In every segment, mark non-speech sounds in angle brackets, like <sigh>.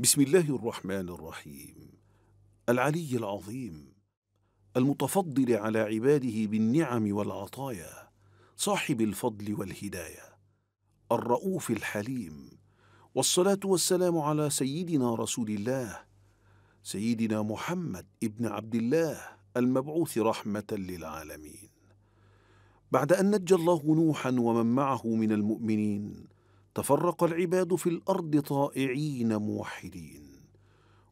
بسم الله الرحمن الرحيم العلي العظيم المتفضل على عباده بالنعم والعطايا صاحب الفضل والهدايه الرؤوف الحليم والصلاه والسلام على سيدنا رسول الله سيدنا محمد ابن عبد الله المبعوث رحمه للعالمين بعد ان نجى الله نوحا ومن معه من المؤمنين تفرق العباد في الارض طائعين موحدين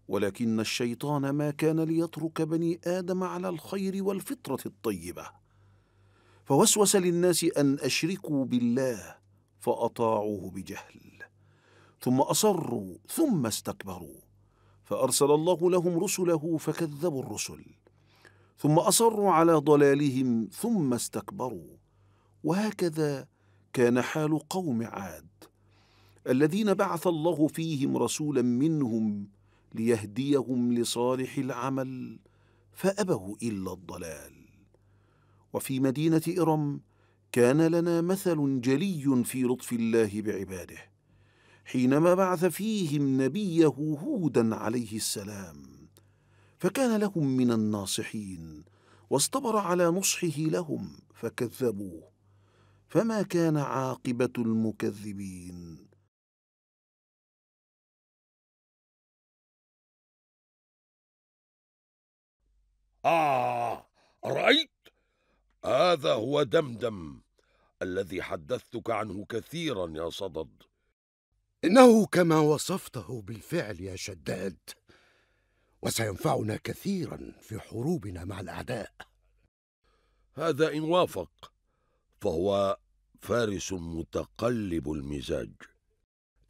ولكن الشيطان ما كان ليترك بني ادم على الخير والفطره الطيبه فوسوس للناس ان اشركوا بالله فاطاعوه بجهل ثم اصروا ثم استكبروا فارسل الله لهم رسله فكذبوا الرسل ثم اصروا على ضلالهم ثم استكبروا وهكذا كان حال قوم عاد الذين بعث الله فيهم رسولا منهم ليهديهم لصالح العمل فابوا الا الضلال وفي مدينه ارم كان لنا مثل جلي في لطف الله بعباده حينما بعث فيهم نبيه هودا عليه السلام فكان لهم من الناصحين واصطبر على نصحه لهم فكذبوه فما كان عاقبه المكذبين آه رأيت؟ هذا هو دمدم الذي حدثتك عنه كثيرا يا صدد إنه كما وصفته بالفعل يا شداد وسينفعنا كثيرا في حروبنا مع الأعداء هذا إن وافق فهو فارس متقلب المزاج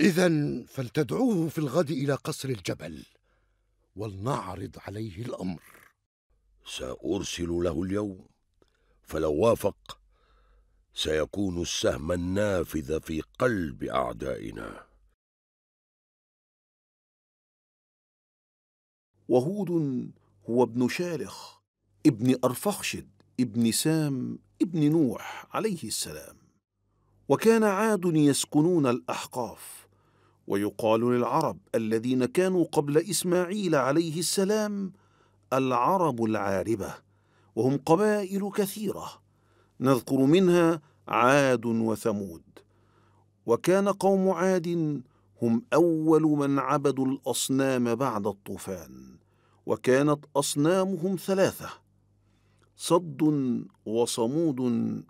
إذا فلتدعوه في الغد إلى قصر الجبل ولنعرض عليه الأمر سأرسل له اليوم فلو وافق سيكون السهم النافذ في قلب أعدائنا وهود هو ابن شارخ ابن أرفخشد ابن سام ابن نوح عليه السلام وكان عاد يسكنون الأحقاف ويقال للعرب الذين كانوا قبل إسماعيل عليه السلام العرب العاربه وهم قبائل كثيره نذكر منها عاد وثمود وكان قوم عاد هم اول من عبدوا الاصنام بعد الطوفان وكانت اصنامهم ثلاثه صد وصمود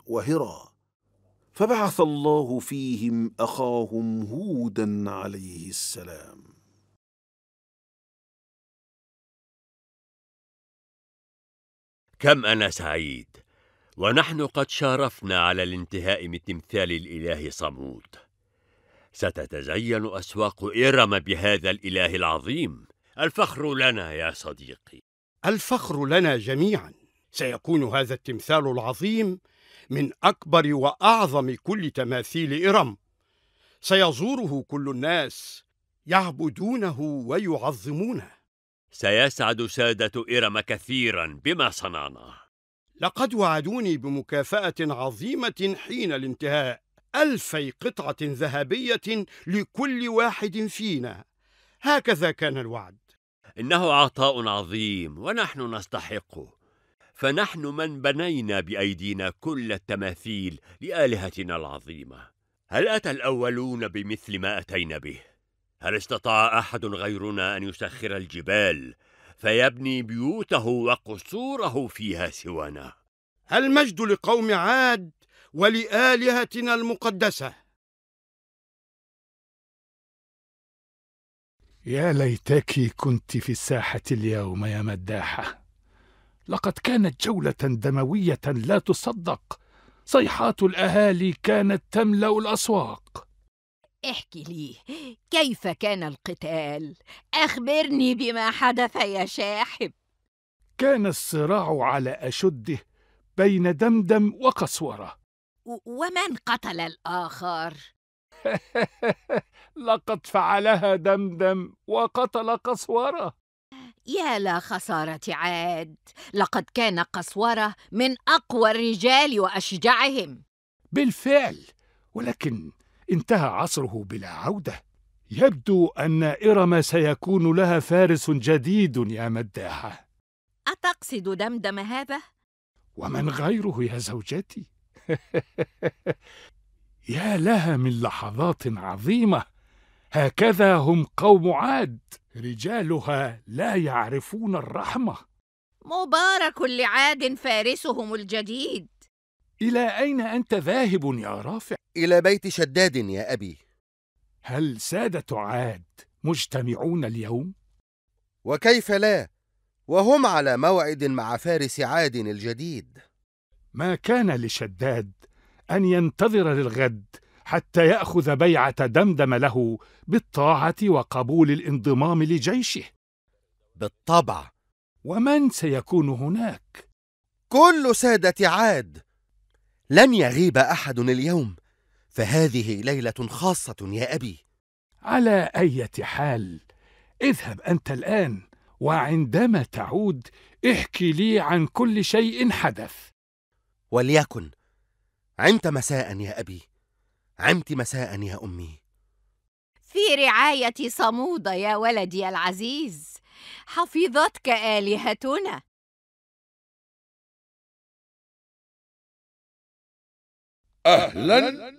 وهرى فبعث الله فيهم اخاهم هودا عليه السلام كم أنا سعيد ونحن قد شارفنا على الانتهاء من تمثال الإله صمود ستتزين أسواق إرم بهذا الإله العظيم الفخر لنا يا صديقي الفخر لنا جميعا سيكون هذا التمثال العظيم من أكبر وأعظم كل تماثيل إرم سيزوره كل الناس يعبدونه ويعظمونه سيسعد سادة إرم كثيرا بما صنعنا لقد وعدوني بمكافأة عظيمة حين الانتهاء ألفي قطعة ذهبية لكل واحد فينا هكذا كان الوعد إنه عطاء عظيم ونحن نستحقه فنحن من بنينا بأيدينا كل التماثيل لآلهتنا العظيمة هل أتى الأولون بمثل ما أتينا به؟ هل استطاع احد غيرنا ان يسخر الجبال فيبني بيوته وقصوره فيها سوانا المجد لقوم عاد ولالهتنا المقدسه يا ليتك كنت في الساحه اليوم يا مداحه لقد كانت جوله دمويه لا تصدق صيحات الاهالي كانت تملا الاسواق احكي لي كيف كان القتال اخبرني بما حدث يا شاحب كان الصراع على اشده بين دمدم وقسوره ومن قتل الاخر <laughs> لقد فعلها دمدم وقتل قسوره يا لا خساره عاد لقد كان قسوره من اقوى الرجال واشجعهم بالفعل ولكن انتهى عصره بلا عوده يبدو ان ارم سيكون لها فارس جديد يا مداحه اتقصد دمدم هذا ومن غيره يا زوجتي <laughs> يا لها من لحظات عظيمه هكذا هم قوم عاد رجالها لا يعرفون الرحمه مبارك لعاد فارسهم الجديد إلى أين أنت ذاهب يا رافع؟ إلى بيت شداد يا أبي هل سادة عاد مجتمعون اليوم؟ وكيف لا؟ وهم على موعد مع فارس عاد الجديد ما كان لشداد أن ينتظر للغد حتى يأخذ بيعة دمدم له بالطاعة وقبول الانضمام لجيشه بالطبع ومن سيكون هناك؟ كل سادة عاد لن يغيب أحد اليوم فهذه ليلة خاصة يا أبي على أي حال اذهب أنت الآن وعندما تعود احكي لي عن كل شيء حدث وليكن عمت مساء يا أبي عمت مساء يا أمي في رعاية صمودة يا ولدي العزيز حفظتك آلهتنا أهلا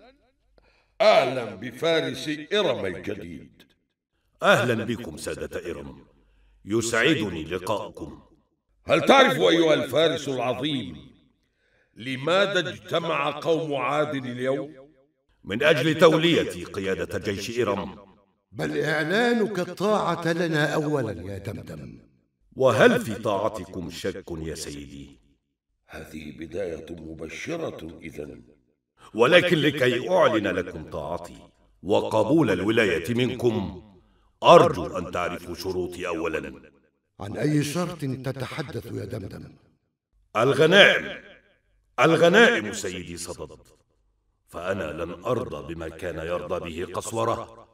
أهلا بفارس إرم الجديد أهلا بكم سادة إرم يسعدني لقاءكم هل تعرف أيها الفارس العظيم لماذا اجتمع قوم عاد اليوم؟ من أجل تولية قيادة جيش إرم بل إعلانك الطاعة لنا أولا يا دمدم وهل في طاعتكم شك يا سيدي؟ هذه بداية مبشرة إذا ولكن لكي أعلن لكم طاعتي وقبول الولاية منكم أرجو أن تعرفوا شروطي أولا عن أي شرط تتحدث يا دمدم؟ الغنائم الغنائم سيدي صدد فأنا لن أرضى بما كان يرضى به قسوره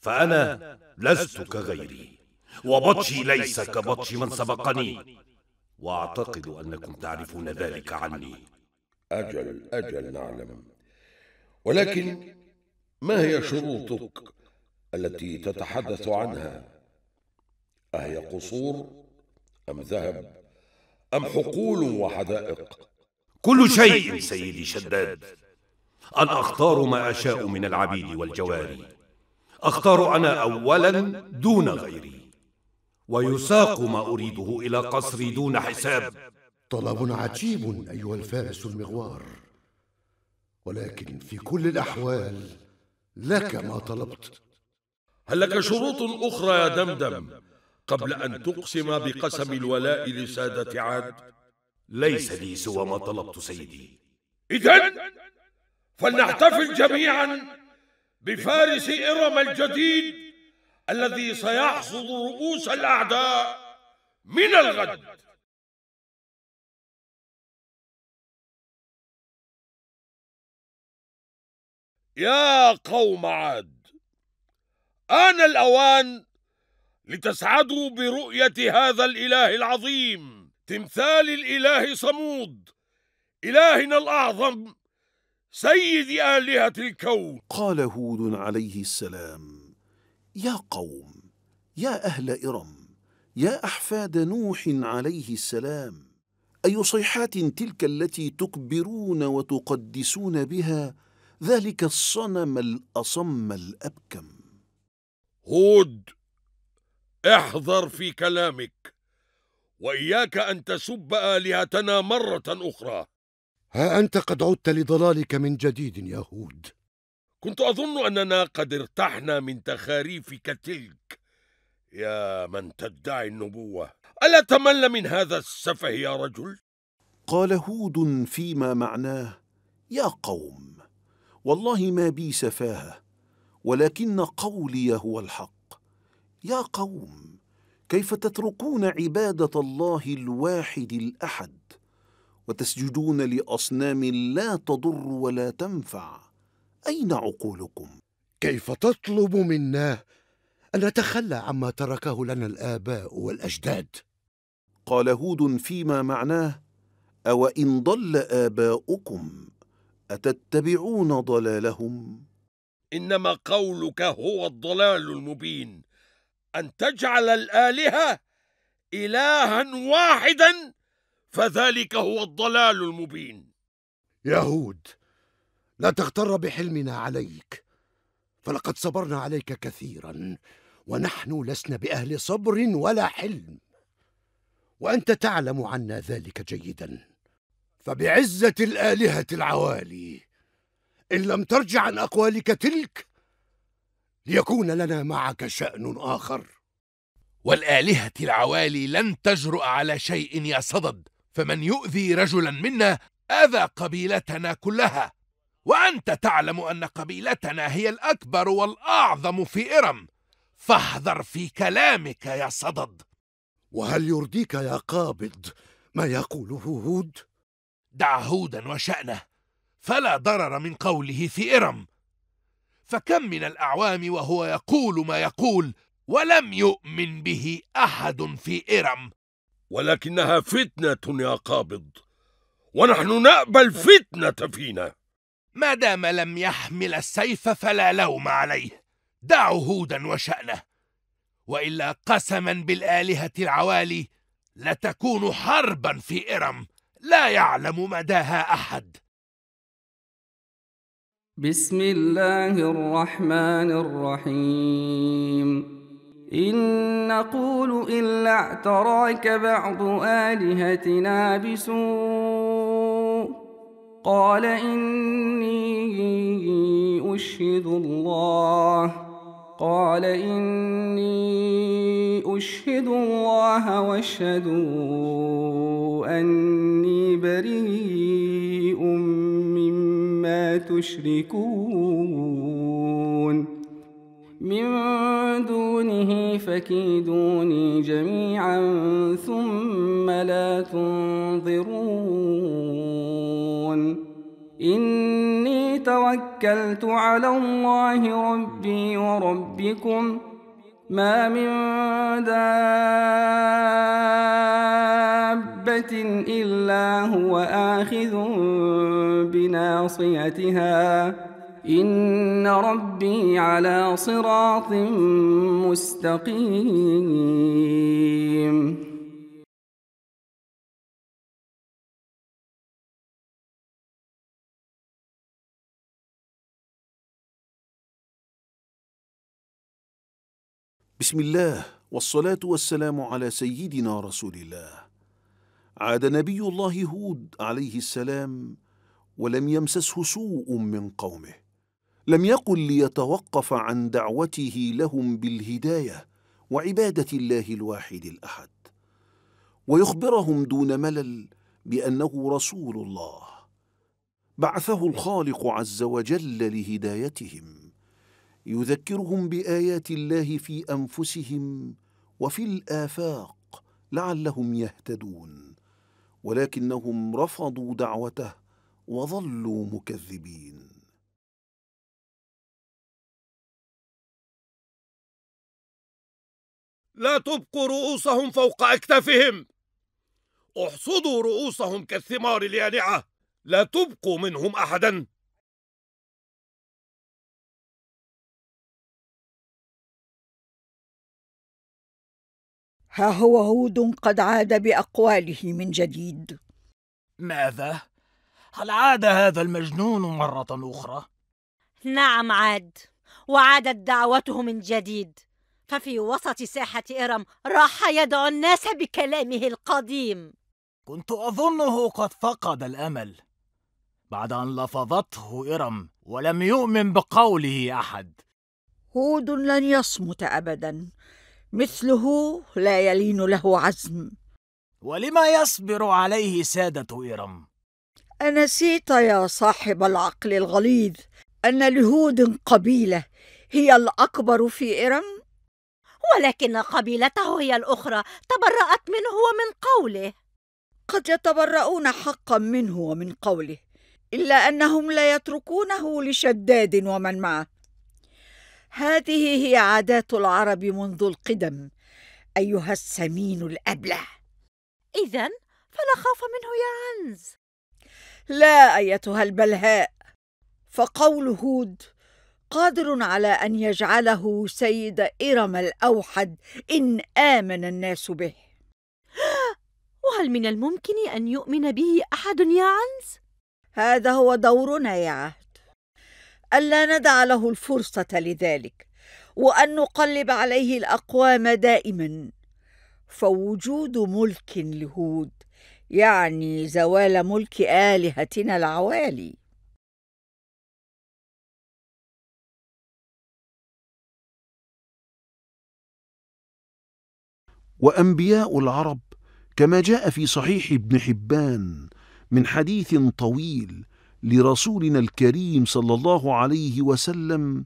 فأنا لست كغيري وبطشي ليس كبطش من سبقني وأعتقد أنكم تعرفون ذلك عني أجل أجل نعلم ولكن ما هي شروطك التي تتحدث عنها أهي قصور أم ذهب أم حقول وحدائق كل شيء سيدي شداد أن أختار ما أشاء من العبيد والجواري أختار أنا أولا دون غيري ويساق ما أريده إلى قصري دون حساب طلب عجيب أيها الفارس المغوار ولكن في كل الأحوال لك ما طلبت هل لك شروط أخرى يا دمدم قبل أن تقسم بقسم الولاء لسادة عاد ليس لي سوى ما طلبت سيدي إذن فلنحتفل جميعا بفارس إرم الجديد الذي سيحصد رؤوس الأعداء من الغد يا قوم عاد آن الأوان لتسعدوا برؤية هذا الإله العظيم تمثال الإله صمود إلهنا الأعظم سيد آلهة الكون قال هود عليه السلام يا قوم يا أهل إرم يا أحفاد نوح عليه السلام أي صيحات تلك التي تكبرون وتقدسون بها ذلك الصنم الأصم الأبكم هود احذر في كلامك وإياك أن تسب آلهتنا مرة أخرى ها أنت قد عدت لضلالك من جديد يا هود كنت أظن أننا قد ارتحنا من تخاريفك تلك يا من تدعي النبوة ألا تمل من هذا السفه يا رجل؟ قال هود فيما معناه يا قوم والله ما بي سفاهه ولكن قولي هو الحق يا قوم كيف تتركون عباده الله الواحد الاحد وتسجدون لاصنام لا تضر ولا تنفع اين عقولكم كيف تطلب منا ان نتخلى عما تركه لنا الاباء والاجداد قال هود فيما معناه اوان ضل اباؤكم أتتبعون ضلالهم؟ إنما قولك هو الضلال المبين أن تجعل الآلهة إلها واحدا فذلك هو الضلال المبين يهود لا تغتر بحلمنا عليك فلقد صبرنا عليك كثيرا ونحن لسنا بأهل صبر ولا حلم وأنت تعلم عنا ذلك جيداً فبعزة الآلهة العوالي إن لم ترجع عن أقوالك تلك ليكون لنا معك شأن آخر والآلهة العوالي لن تجرؤ على شيء يا صدد فمن يؤذي رجلا منا أذى قبيلتنا كلها وأنت تعلم أن قبيلتنا هي الأكبر والأعظم في إرم فاحذر في كلامك يا صدد وهل يرضيك يا قابض ما يقوله هود؟ دع هودا وشأنه فلا ضرر من قوله في إرم فكم من الأعوام وهو يقول ما يقول ولم يؤمن به أحد في إرم ولكنها فتنة يا قابض ونحن نأبى الفتنة فينا ما دام لم يحمل السيف فلا لوم عليه دعوا هودا وشأنه وإلا قسما بالآلهة العوالي لتكون حربا في إرم لا يعلم مداها أحد بسم الله الرحمن الرحيم إن نقول إلا اعتراك بعض آلهتنا بسوء قال إني أشهد الله قال إني أشهد الله واشهدوا أني بريء مما تشركون من دونه فكيدوني جميعا ثم لا تنظرون توكلت على الله ربي وربكم ما من دابة إلا هو آخذ بناصيتها إن ربي على صراط مستقيم بسم الله والصلاة والسلام على سيدنا رسول الله. عاد نبي الله هود عليه السلام ولم يمسسه سوء من قومه. لم يقل ليتوقف عن دعوته لهم بالهداية وعبادة الله الواحد الأحد. ويخبرهم دون ملل بأنه رسول الله. بعثه الخالق عز وجل لهدايتهم. يذكرهم بايات الله في انفسهم وفي الافاق لعلهم يهتدون ولكنهم رفضوا دعوته وظلوا مكذبين لا تبقوا رؤوسهم فوق أكتافهم احصدوا رؤوسهم كالثمار اليانعة لا تبقوا منهم أحدا ها هو هود قد عاد باقواله من جديد ماذا هل عاد هذا المجنون مره اخرى نعم عاد وعادت دعوته من جديد ففي وسط ساحه ارم راح يدعو الناس بكلامه القديم كنت اظنه قد فقد الامل بعد ان لفظته ارم ولم يؤمن بقوله احد هود لن يصمت ابدا مثله لا يلين له عزم ولما يصبر عليه سادة إيرم؟ أنسيت يا صاحب العقل الغليظ أن لهود قبيلة هي الأكبر في إيرم؟ ولكن قبيلته هي الأخرى تبرأت منه ومن قوله قد يتبرؤون حقا منه ومن قوله إلا أنهم لا يتركونه لشداد ومن معه هذه هي عادات العرب منذ القدم أيها السمين الأبله إذا فلا خوف منه يا عنز لا أيتها البلهاء فقول هود قادر على أن يجعله سيد إرم الأوحد إن آمن الناس به <gasps> وهل من الممكن أن يؤمن به أحد يا عنز؟ هذا هو دورنا يا عهد ألا ندع له الفرصة لذلك وأن نقلب عليه الأقوام دائما فوجود ملك لهود يعني زوال ملك آلهتنا العوالي وأنبياء العرب كما جاء في صحيح ابن حبان من حديث طويل لرسولنا الكريم صلى الله عليه وسلم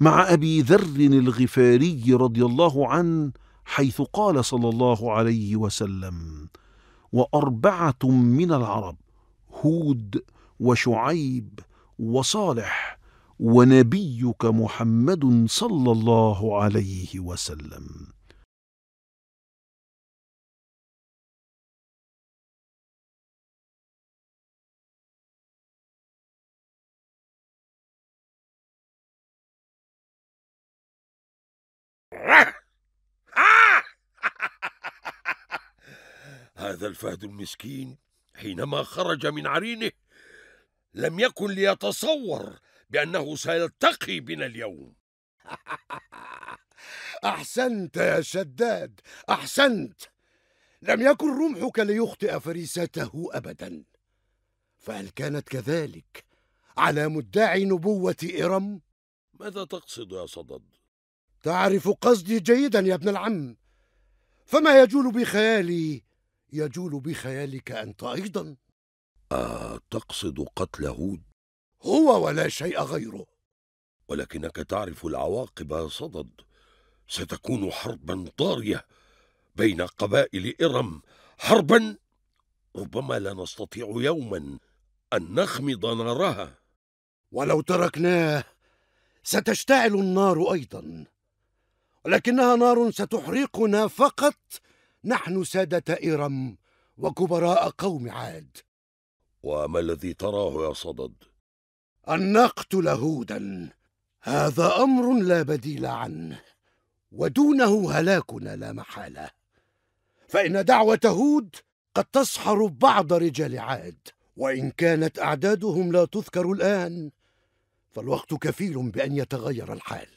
مع أبي ذر الغفاري رضي الله عنه حيث قال صلى الله عليه وسلم وأربعة من العرب هود وشعيب وصالح ونبيك محمد صلى الله عليه وسلم <laughs> هذا الفهد المسكين حينما خرج من عرينه لم يكن ليتصور بأنه سيلتقي بنا اليوم <laughs> أحسنت يا شداد أحسنت لم يكن رمحك ليخطئ فريسته أبدا فهل كانت كذلك على مدعي نبوة إرم؟ ماذا تقصد يا صدد؟ تعرف قصدي جيدا يا ابن العم فما يجول بخيالي يجول بخيالك أنت أيضا آه تقصد قتل هود؟ هو ولا شيء غيره ولكنك تعرف العواقب صدد ستكون حربا طارية بين قبائل إرم حربا ربما لا نستطيع يوما أن نخمض نارها ولو تركناه ستشتعل النار أيضا لكنها نار ستحرقنا فقط نحن سادة إرم وكبراء قوم عاد وما الذي تراه يا صدد؟ أن نقتل هودا هذا أمر لا بديل عنه ودونه هلاكنا لا محالة فإن دعوة هود قد تسحر بعض رجال عاد وإن كانت أعدادهم لا تذكر الآن فالوقت كفيل بأن يتغير الحال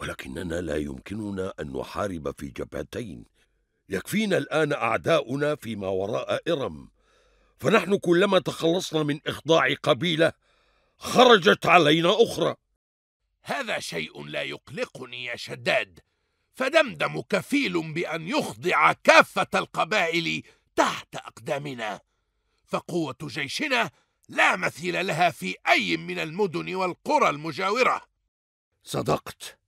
ولكننا لا يمكننا أن نحارب في جبهتين يكفينا الآن أعداؤنا فيما وراء إرم فنحن كلما تخلصنا من إخضاع قبيلة خرجت علينا أخرى هذا شيء لا يقلقني يا شداد فدمدم كفيل بأن يخضع كافة القبائل تحت أقدامنا فقوة جيشنا لا مثيل لها في أي من المدن والقرى المجاورة صدقت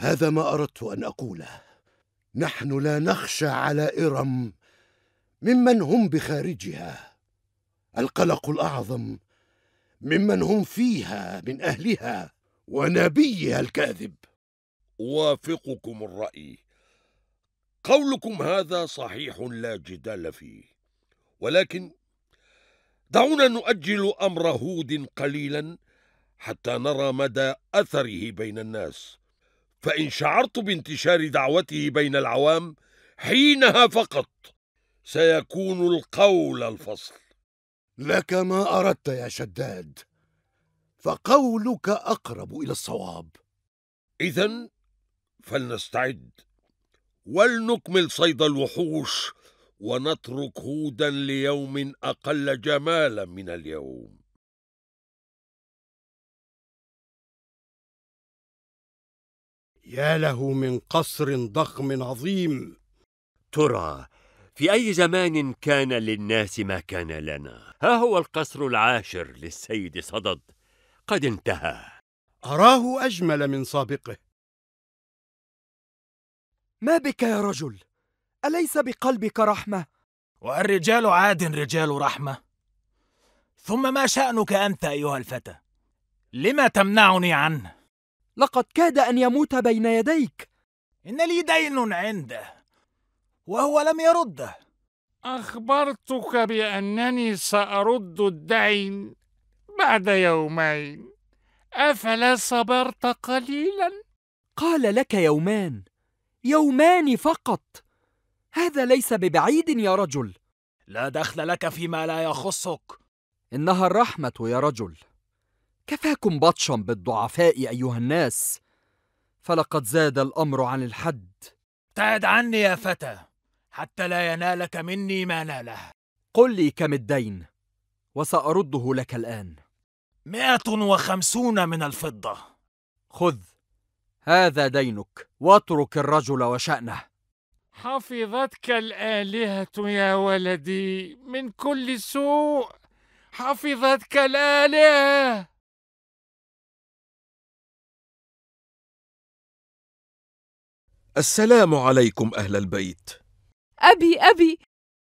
هذا ما اردت ان اقوله نحن لا نخشى على ارم ممن هم بخارجها القلق الاعظم ممن هم فيها من اهلها ونبيها الكاذب اوافقكم الراي قولكم هذا صحيح لا جدال فيه ولكن دعونا نؤجل امر هود قليلا حتى نرى مدى اثره بين الناس فإن شعرت بانتشار دعوته بين العوام حينها فقط سيكون القول الفصل لك ما أردت يا شداد فقولك أقرب إلى الصواب إذا فلنستعد ولنكمل صيد الوحوش ونترك هودا ليوم أقل جمالا من اليوم يا له من قصر ضخم عظيم ترى في أي زمان كان للناس ما كان لنا ها هو القصر العاشر للسيد صدد قد انتهى أراه أجمل من سابقه ما بك يا رجل أليس بقلبك رحمة؟ والرجال عاد رجال رحمة ثم ما شأنك أنت أيها الفتى؟ لما تمنعني عنه؟ لقد كاد أن يموت بين يديك إن لي دين عنده وهو لم يرده أخبرتك بأنني سأرد الدين بعد يومين أفلا صبرت قليلا؟ قال لك يومان يومان فقط هذا ليس ببعيد يا رجل لا دخل لك فيما لا يخصك إنها الرحمة يا رجل كفاكم بطشا بالضعفاء أيها الناس فلقد زاد الأمر عن الحد ابتعد عني يا فتى حتى لا ينالك مني ما ناله قل لي كم الدين وسأرده لك الآن مئة وخمسون من الفضة خذ هذا دينك واترك الرجل وشأنه حفظتك الآلهة يا ولدي من كل سوء حفظتك الآلهة السلام عليكم أهل البيت أبي أبي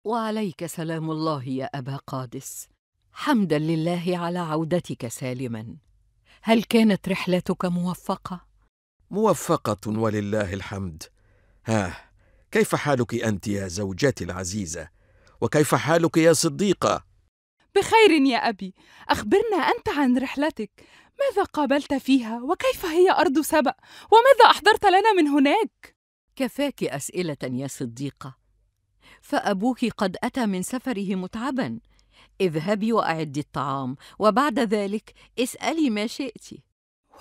وعليك سلام الله يا أبا قادس حمدا لله على عودتك سالما هل كانت رحلتك موفقة؟ موفقة ولله الحمد ها كيف حالك أنت يا زوجتي العزيزة؟ وكيف حالك يا صديقة؟ بخير يا أبي أخبرنا أنت عن رحلتك ماذا قابلت فيها وكيف هي أرض سبأ وماذا أحضرت لنا من هناك؟ كفاك اسئله يا صديقه فابوك قد اتى من سفره متعبا اذهبي واعدي الطعام وبعد ذلك اسالي ما شئت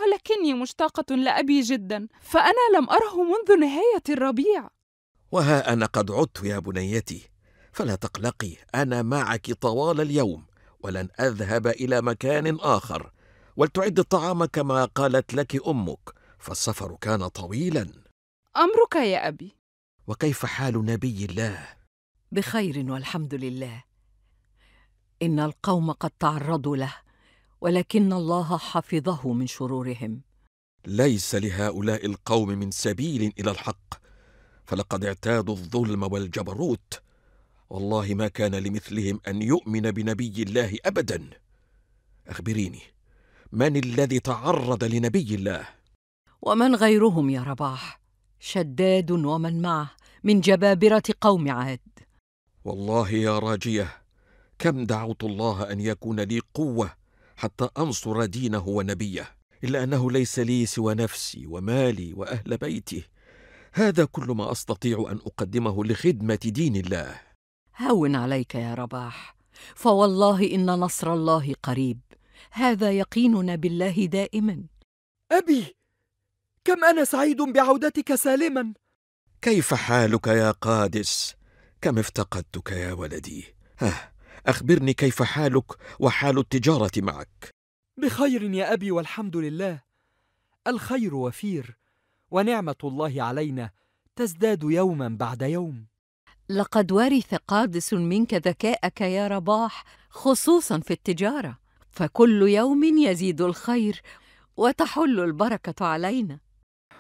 ولكني مشتاقه لابي جدا فانا لم اره منذ نهايه الربيع وها انا قد عدت يا بنيتي فلا تقلقي انا معك طوال اليوم ولن اذهب الى مكان اخر ولتعد الطعام كما قالت لك امك فالسفر كان طويلا أمرك يا أبي وكيف حال نبي الله بخير والحمد لله إن القوم قد تعرضوا له ولكن الله حفظه من شرورهم ليس لهؤلاء القوم من سبيل إلى الحق فلقد اعتادوا الظلم والجبروت والله ما كان لمثلهم أن يؤمن بنبي الله أبدا أخبريني من الذي تعرض لنبي الله ومن غيرهم يا رباح شداد ومن معه من جبابرة قوم عاد والله يا راجية كم دعوت الله أن يكون لي قوة حتى أنصر دينه ونبيه إلا أنه ليس لي سوى نفسي ومالي وأهل بيتي هذا كل ما أستطيع أن أقدمه لخدمة دين الله هون عليك يا رباح فوالله إن نصر الله قريب هذا يقيننا بالله دائما أبي كم أنا سعيد بعودتك سالما كيف حالك يا قادس كم افتقدتك يا ولدي ها أخبرني كيف حالك وحال التجارة معك بخير يا أبي والحمد لله الخير وفير ونعمة الله علينا تزداد يوما بعد يوم لقد ورث قادس منك ذكاءك يا رباح خصوصا في التجاره فكل يوم يزيد الخير وتحل البركه علينا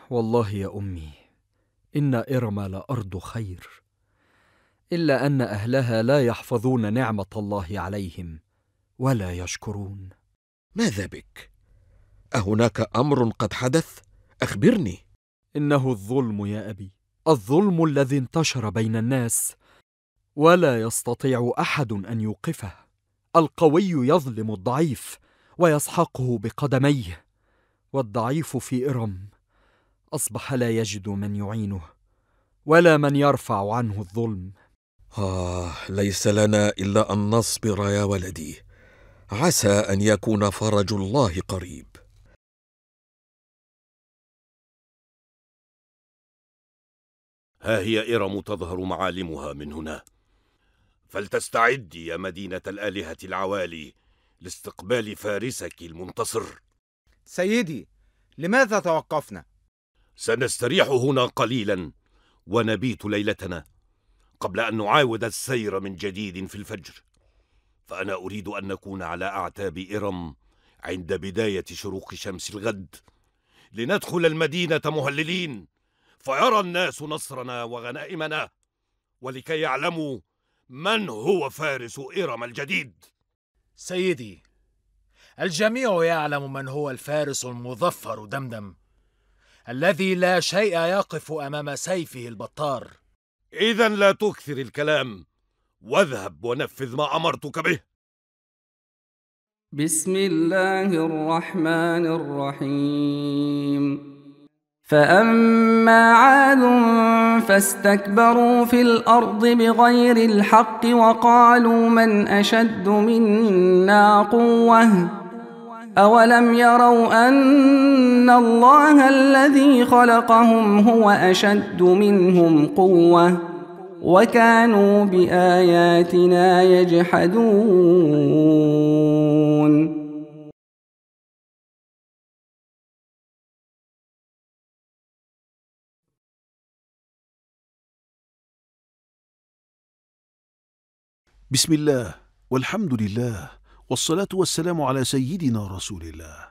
والله يا امي ان ارم لارض خير الا ان اهلها لا يحفظون نعمه الله عليهم ولا يشكرون ماذا بك اهناك امر قد حدث اخبرني انه الظلم يا ابي الظلم الذي انتشر بين الناس ولا يستطيع احد ان يوقفه القوي يظلم الضعيف ويسحقه بقدميه والضعيف في ارم اصبح لا يجد من يعينه ولا من يرفع عنه الظلم آه ليس لنا إلا أن نصبر يا ولدي عسى أن يكون فرج الله قريب ها هي إرم تظهر معالمها من هنا فلتستعدي يا مدينة الآلهة العوالي لاستقبال فارسك المنتصر سيدي لماذا توقفنا سنستريح هنا قليلا ونبيت ليلتنا قبل أن نعاود السير من جديد في الفجر فأنا أريد أن نكون على أعتاب إرم عند بداية شروق شمس الغد لندخل المدينة مهللين فيرى الناس نصرنا وغنائمنا ولكي يعلموا من هو فارس إرم الجديد سيدي الجميع يعلم من هو الفارس المظفر دمدم الذي لا شيء يقف امام سيفه البطار اذا لا تكثر الكلام واذهب ونفذ ما امرتك به بسم الله الرحمن الرحيم فأما عاد فاستكبروا في الأرض بغير الحق وقالوا من أشد منا قوةً أولم يروا أن الله الذي خلقهم هو أشد منهم قوة وكانوا بآياتنا يجحدون بسم الله والحمد لله والصلاة والسلام على سيدنا رسول الله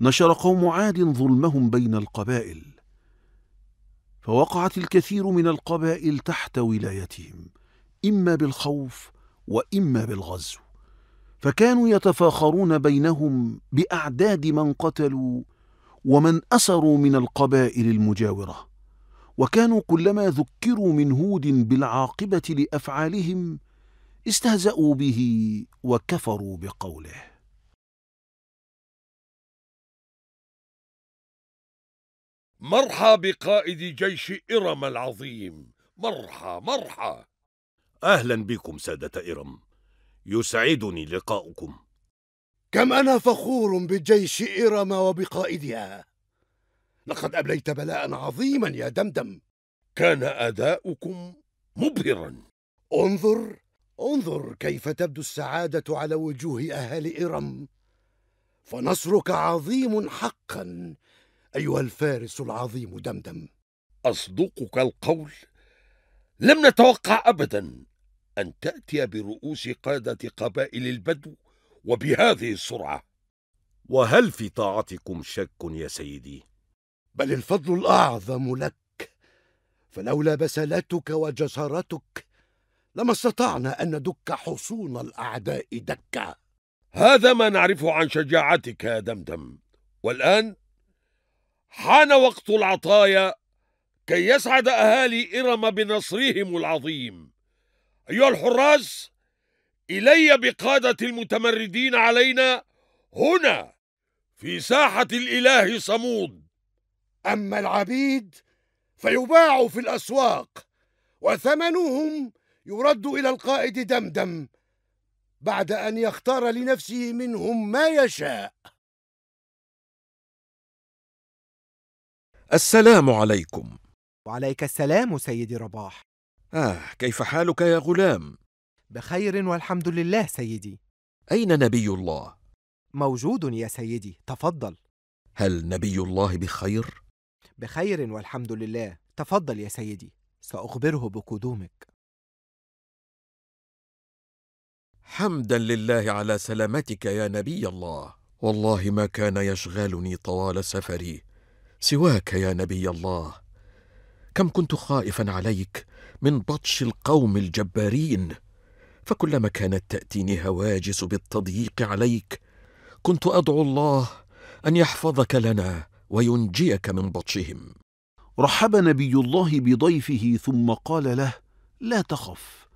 نشر قوم عاد ظلمهم بين القبائل فوقعت الكثير من القبائل تحت ولايتهم إما بالخوف وإما بالغزو فكانوا يتفاخرون بينهم بأعداد من قتلوا ومن أسروا من القبائل المجاورة وكانوا كلما ذكروا من هود بالعاقبة لأفعالهم استهزأوا به وكفروا بقوله مرحى بقائد جيش إرم العظيم مرحى مرحى أهلا بكم سادة إرم يسعدني لقاؤكم كم أنا فخور بجيش إرم وبقائدها لقد أبليت بلاء عظيما يا دمدم كان أداؤكم مبهرا انظر انظر كيف تبدو السعادة على وجوه أهل إرم فنصرك عظيم حقا أيها الفارس العظيم دمدم أصدقك القول لم نتوقع أبدا أن تأتي برؤوس قادة قبائل البدو وبهذه السرعة وهل في طاعتكم شك يا سيدي؟ بل الفضل الأعظم لك فلولا بسلتك وجسارتك لما استطعنا أن ندك حصون الأعداء دكة هذا ما نعرفه عن شجاعتك يا دمدم والآن حان وقت العطايا كي يسعد أهالي إرم بنصرهم العظيم أيها الحراس إلي بقادة المتمردين علينا هنا في ساحة الإله صمود أما العبيد فيباع في الأسواق وثمنهم يرد إلى القائد دمدم بعد أن يختار لنفسه منهم ما يشاء السلام عليكم وعليك السلام سيدي رباح آه كيف حالك يا غلام؟ بخير والحمد لله سيدي أين نبي الله؟ موجود يا سيدي تفضل هل نبي الله بخير؟ بخير والحمد لله تفضل يا سيدي سأخبره بقدومك حمدا لله على سلامتك يا نبي الله والله ما كان يشغلني طوال سفري سواك يا نبي الله كم كنت خائفا عليك من بطش القوم الجبارين فكلما كانت تاتيني هواجس بالتضييق عليك كنت ادعو الله ان يحفظك لنا وينجيك من بطشهم رحب نبي الله بضيفه ثم قال له لا تخف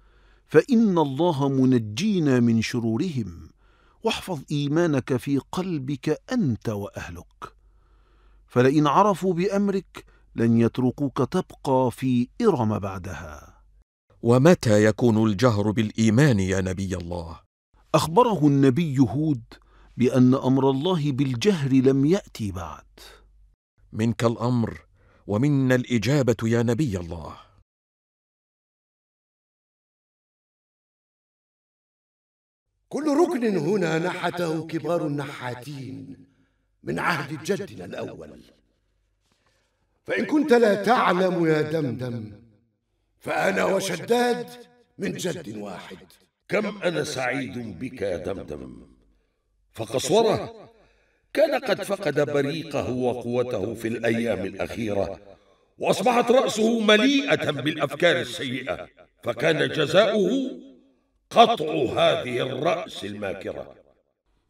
فان الله منجينا من شرورهم واحفظ ايمانك في قلبك انت واهلك فلئن عرفوا بامرك لن يتركوك تبقى في ارم بعدها ومتى يكون الجهر بالايمان يا نبي الله اخبره النبي هود بان امر الله بالجهر لم ياتي بعد منك الامر ومنا الاجابه يا نبي الله كل ركن هنا نحته كبار النحاتين من عهد جدنا الأول فإن كنت لا تعلم يا دمدم فأنا وشداد من جد واحد كم أنا سعيد بك يا دمدم فقصورة كان قد فقد بريقه وقوته في الأيام الأخيرة وأصبحت رأسه مليئة بالأفكار السيئة فكان جزاؤه قطع هذه الرأس الماكرة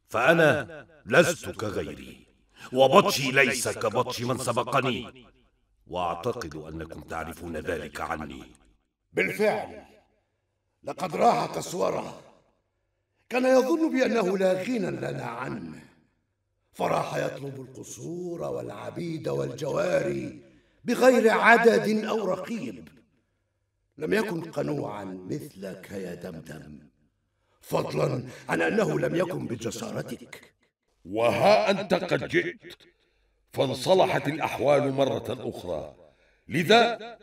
فأنا لست كغيري وبطشي ليس كبطش من سبقني وأعتقد أنكم تعرفون ذلك عني بالفعل لقد راح أسواره كان يظن بأنه لا غنى لنا عنه فراح يطلب القصور والعبيد والجواري بغير عدد أو رقيب لم يكن قنوعا مثلك يا دمدم فضلا عن أنه لم يكن بجسارتك وها أنت قد جئت فانصلحت الأحوال مرة أخرى لذا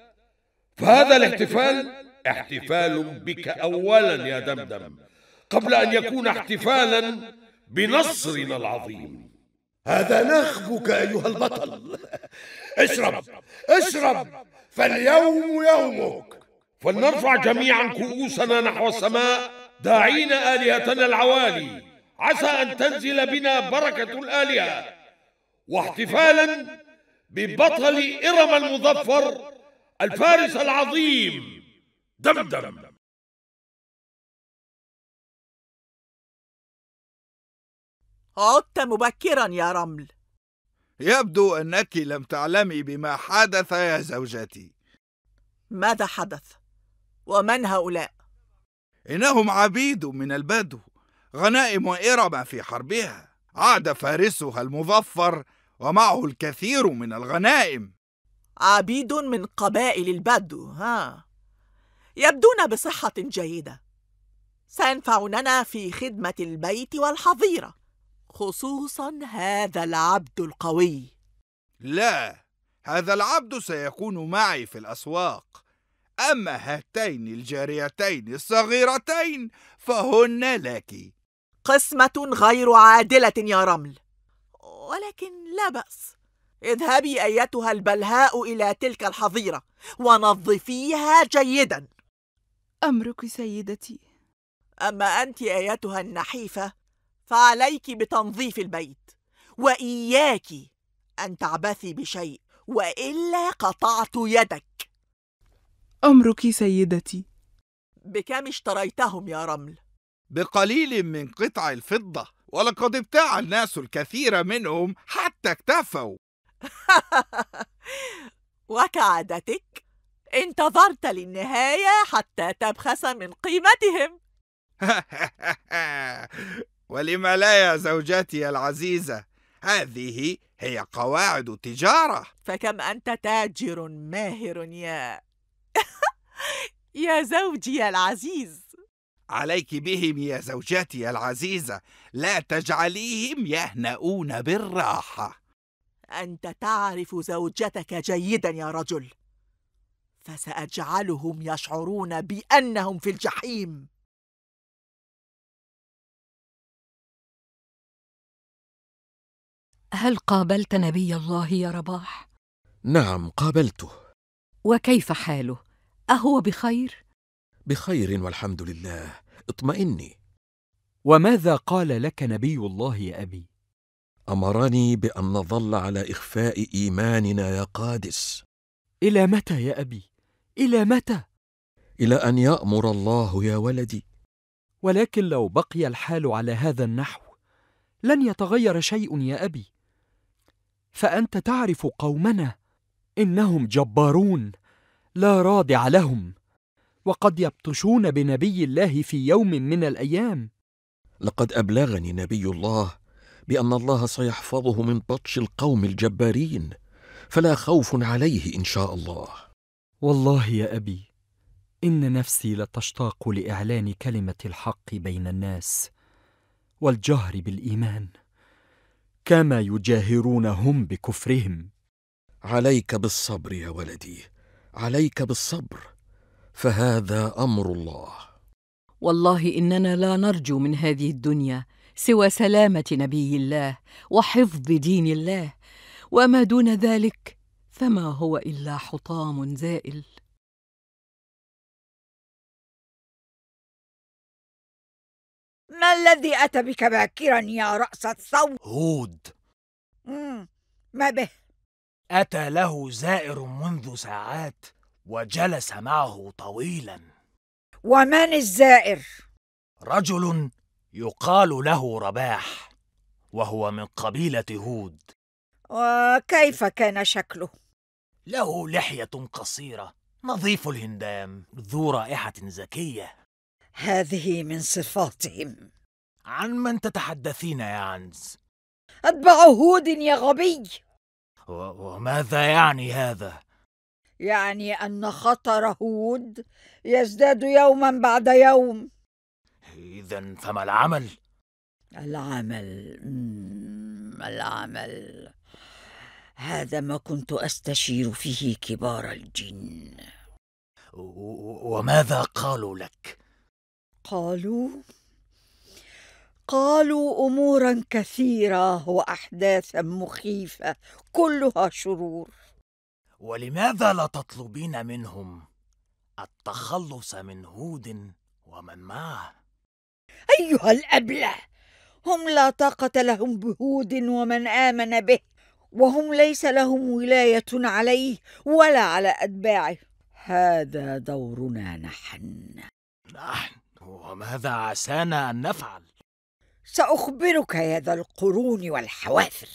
فهذا الاحتفال احتفال بك أولا يا دمدم قبل أن يكون احتفالا بنصرنا العظيم هذا نخبك أيها البطل <laughs> اشرب اشرب فاليوم يومك فلنرفع جميعا كؤوسنا نحو السماء داعين آلهتنا العوالي عسى أن تنزل بنا بركة الآلهة واحتفالا ببطل إرم المظفر الفارس العظيم دمدم عدت مبكرا يا رمل يبدو أنك لم تعلمي بما حدث يا زوجتي ماذا حدث؟ ومن هؤلاء؟ إنهم عبيد من البدو غنائم إرم في حربها عاد فارسها المظفر ومعه الكثير من الغنائم عبيد من قبائل البدو ها يبدون بصحة جيدة سينفعوننا في خدمة البيت والحظيرة خصوصا هذا العبد القوي لا هذا العبد سيكون معي في الأسواق أما هاتين الجاريتين الصغيرتين فهن لك قسمة غير عادلة يا رمل ولكن لا بأس اذهبي أيتها البلهاء إلى تلك الحظيرة ونظفيها جيدا أمرك سيدتي أما أنت أيتها النحيفة فعليك بتنظيف البيت وإياك أن تعبثي بشيء وإلا قطعت يدك أمرك سيدتي بكم اشتريتهم يا رمل؟ بقليل من قطع الفضة ولقد ابتاع الناس الكثير منهم حتى اكتفوا <laughs> وكعادتك انتظرت للنهاية حتى تبخس من قيمتهم <laughs> ولم لا يا زوجتي العزيزة هذه هي قواعد التجارة فكم أنت تاجر ماهر يا يا زوجي العزيز عليك بهم يا زوجتي العزيزة لا تجعليهم يهنؤون بالراحة أنت تعرف زوجتك جيدا يا رجل فسأجعلهم يشعرون بأنهم في الجحيم هل قابلت نبي الله يا رباح؟ نعم قابلته وكيف حاله؟ أهو بخير؟ بخير والحمد لله اطمئني وماذا قال لك نبي الله يا أبي؟ أمرني بأن نظل على إخفاء إيماننا يا قادس إلى متى يا أبي؟ إلى متى؟ إلى أن يأمر الله يا ولدي ولكن لو بقي الحال على هذا النحو لن يتغير شيء يا أبي فأنت تعرف قومنا إنهم جبارون لا رادع لهم وقد يبطشون بنبي الله في يوم من الايام لقد ابلغني نبي الله بان الله سيحفظه من بطش القوم الجبارين فلا خوف عليه ان شاء الله والله يا ابي ان نفسي لتشتاق لاعلان كلمه الحق بين الناس والجهر بالايمان كما يجاهرون هم بكفرهم عليك بالصبر يا ولدي عليك بالصبر فهذا امر الله والله اننا لا نرجو من هذه الدنيا سوى سلامه نبي الله وحفظ دين الله وما دون ذلك فما هو الا حطام زائل ما الذي اتى بك باكرا يا راس الثور هود مم. ما به أتى له زائر منذ ساعات وجلس معه طويلا ومن الزائر؟ رجل يقال له رباح وهو من قبيلة هود وكيف كان شكله؟ له لحية قصيرة نظيف الهندام ذو رائحة زكية هذه من صفاتهم عن من تتحدثين يا عنز؟ أتبع هود يا غبي وماذا يعني هذا يعني ان خطر هود يزداد يوما بعد يوم اذا فما العمل العمل العمل هذا ما كنت استشير فيه كبار الجن وماذا قالوا لك قالوا قالوا امورا كثيره واحداثا مخيفه كلها شرور ولماذا لا تطلبين منهم التخلص من هود ومن معه ايها الابله هم لا طاقه لهم بهود ومن امن به وهم ليس لهم ولايه عليه ولا على اتباعه هذا دورنا نحن نحن وماذا عسانا ان نفعل سأخبرك يا ذا القرون والحوافر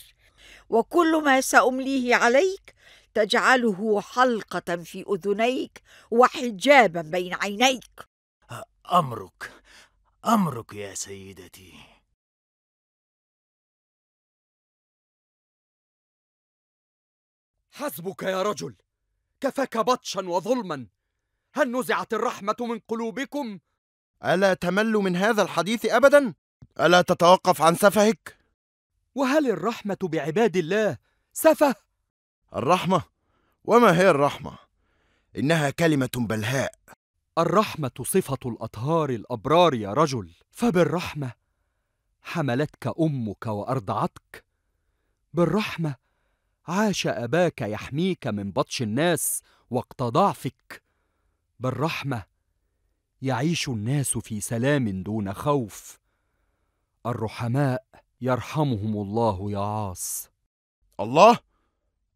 وكل ما سأمليه عليك تجعله حلقة في أذنيك وحجابا بين عينيك أمرك أمرك يا سيدتي حسبك يا رجل كفاك بطشا وظلما هل نزعت الرحمة من قلوبكم؟ ألا تمل من هذا الحديث أبدا؟ ألا تتوقف عن سفهك؟ وهل الرحمة بعباد الله سفه؟ الرحمة؟ وما هي الرحمة؟ إنها كلمة بلهاء الرحمة صفة الأطهار الأبرار يا رجل فبالرحمة حملتك أمك وأرضعتك بالرحمة عاش أباك يحميك من بطش الناس وقت ضعفك بالرحمة يعيش الناس في سلام دون خوف الرحماء يرحمهم الله يا عاص الله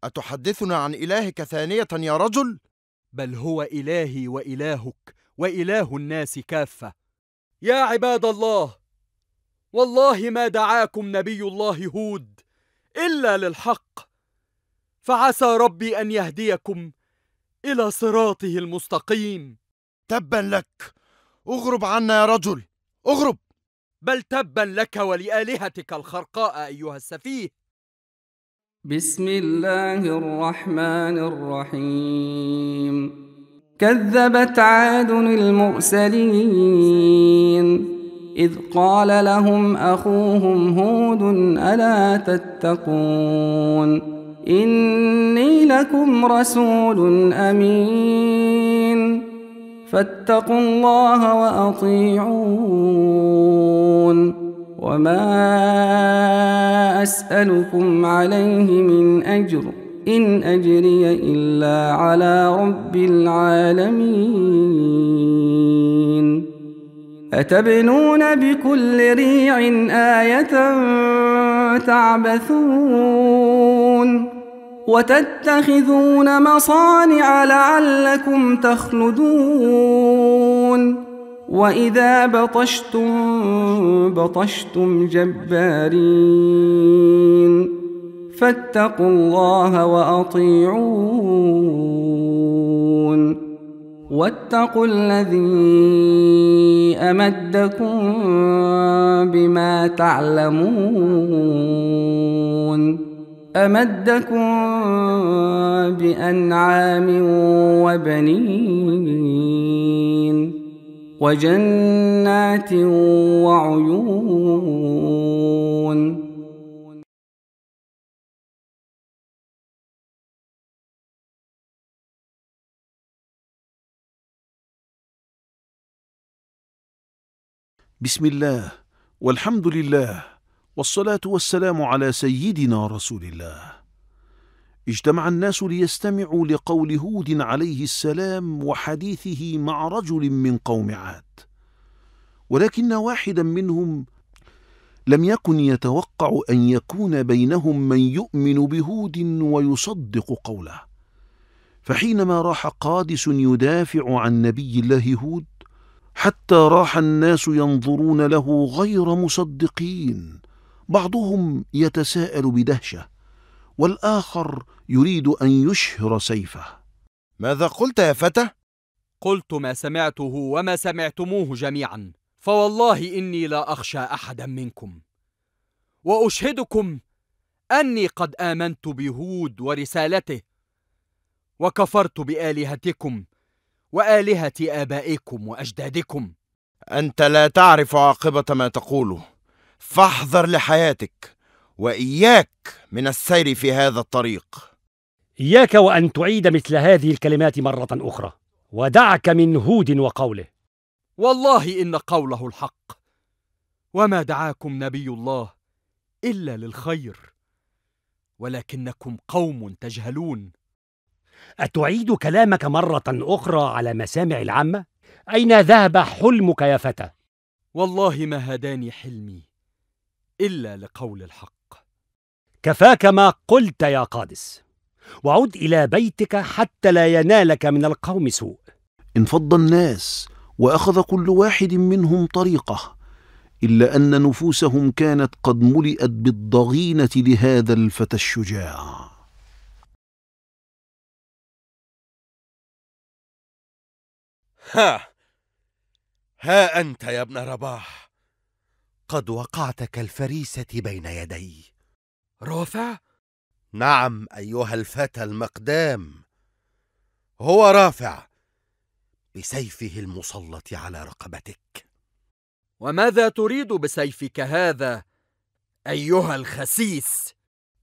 أتحدثنا عن إلهك ثانية يا رجل؟ بل هو إلهي وإلهك وإله الناس كافة يا عباد الله والله ما دعاكم نبي الله هود إلا للحق فعسى ربي أن يهديكم إلى صراطه المستقيم تبا لك اغرب عنا يا رجل اغرب بل تبا لك ولآلهتك الخرقاء أيها السفيه بسم الله الرحمن الرحيم كذبت عاد المرسلين إذ قال لهم أخوهم هود ألا تتقون إني لكم رسول أمين فاتقوا الله وأطيعون وما أسألكم عليه من أجر إن أجري إلا على رب العالمين أتبنون بكل ريع آية تعبثون وتتخذون مصانع لعلكم تخلدون واذا بطشتم بطشتم جبارين فاتقوا الله واطيعون واتقوا الذي امدكم بما تعلمون أمدكم بأنعام وبنين وجنات وعيون بسم الله والحمد لله والصلاة والسلام على سيدنا رسول الله اجتمع الناس ليستمعوا لقول هود عليه السلام وحديثه مع رجل من قوم عاد ولكن واحدا منهم لم يكن يتوقع أن يكون بينهم من يؤمن بهود ويصدق قوله فحينما راح قادس يدافع عن نبي الله هود حتى راح الناس ينظرون له غير مصدقين بعضهم يتساءل بدهشه والاخر يريد ان يشهر سيفه ماذا قلت يا فتى قلت ما سمعته وما سمعتموه جميعا فوالله اني لا اخشى احدا منكم واشهدكم اني قد امنت بهود ورسالته وكفرت بالهتكم والهه ابائكم واجدادكم انت لا تعرف عاقبه ما تقوله فاحذر لحياتك واياك من السير في هذا الطريق اياك وان تعيد مثل هذه الكلمات مره اخرى ودعك من هود وقوله والله ان قوله الحق وما دعاكم نبي الله الا للخير ولكنكم قوم تجهلون اتعيد كلامك مره اخرى على مسامع العامه اين ذهب حلمك يا فتى والله ما هداني حلمي إلا لقول الحق كفاك ما قلت يا قادس وعد إلى بيتك حتى لا ينالك من القوم سوء انفض الناس وأخذ كل واحد منهم طريقه إلا أن نفوسهم كانت قد ملئت بالضغينة لهذا الفتى الشجاع ها ها أنت يا ابن رباح لقد وقعت كالفريسة بين يدي رافع؟ نعم أيها الفتى المقدام هو رافع بسيفه المسلط على رقبتك وماذا تريد بسيفك هذا أيها الخسيس؟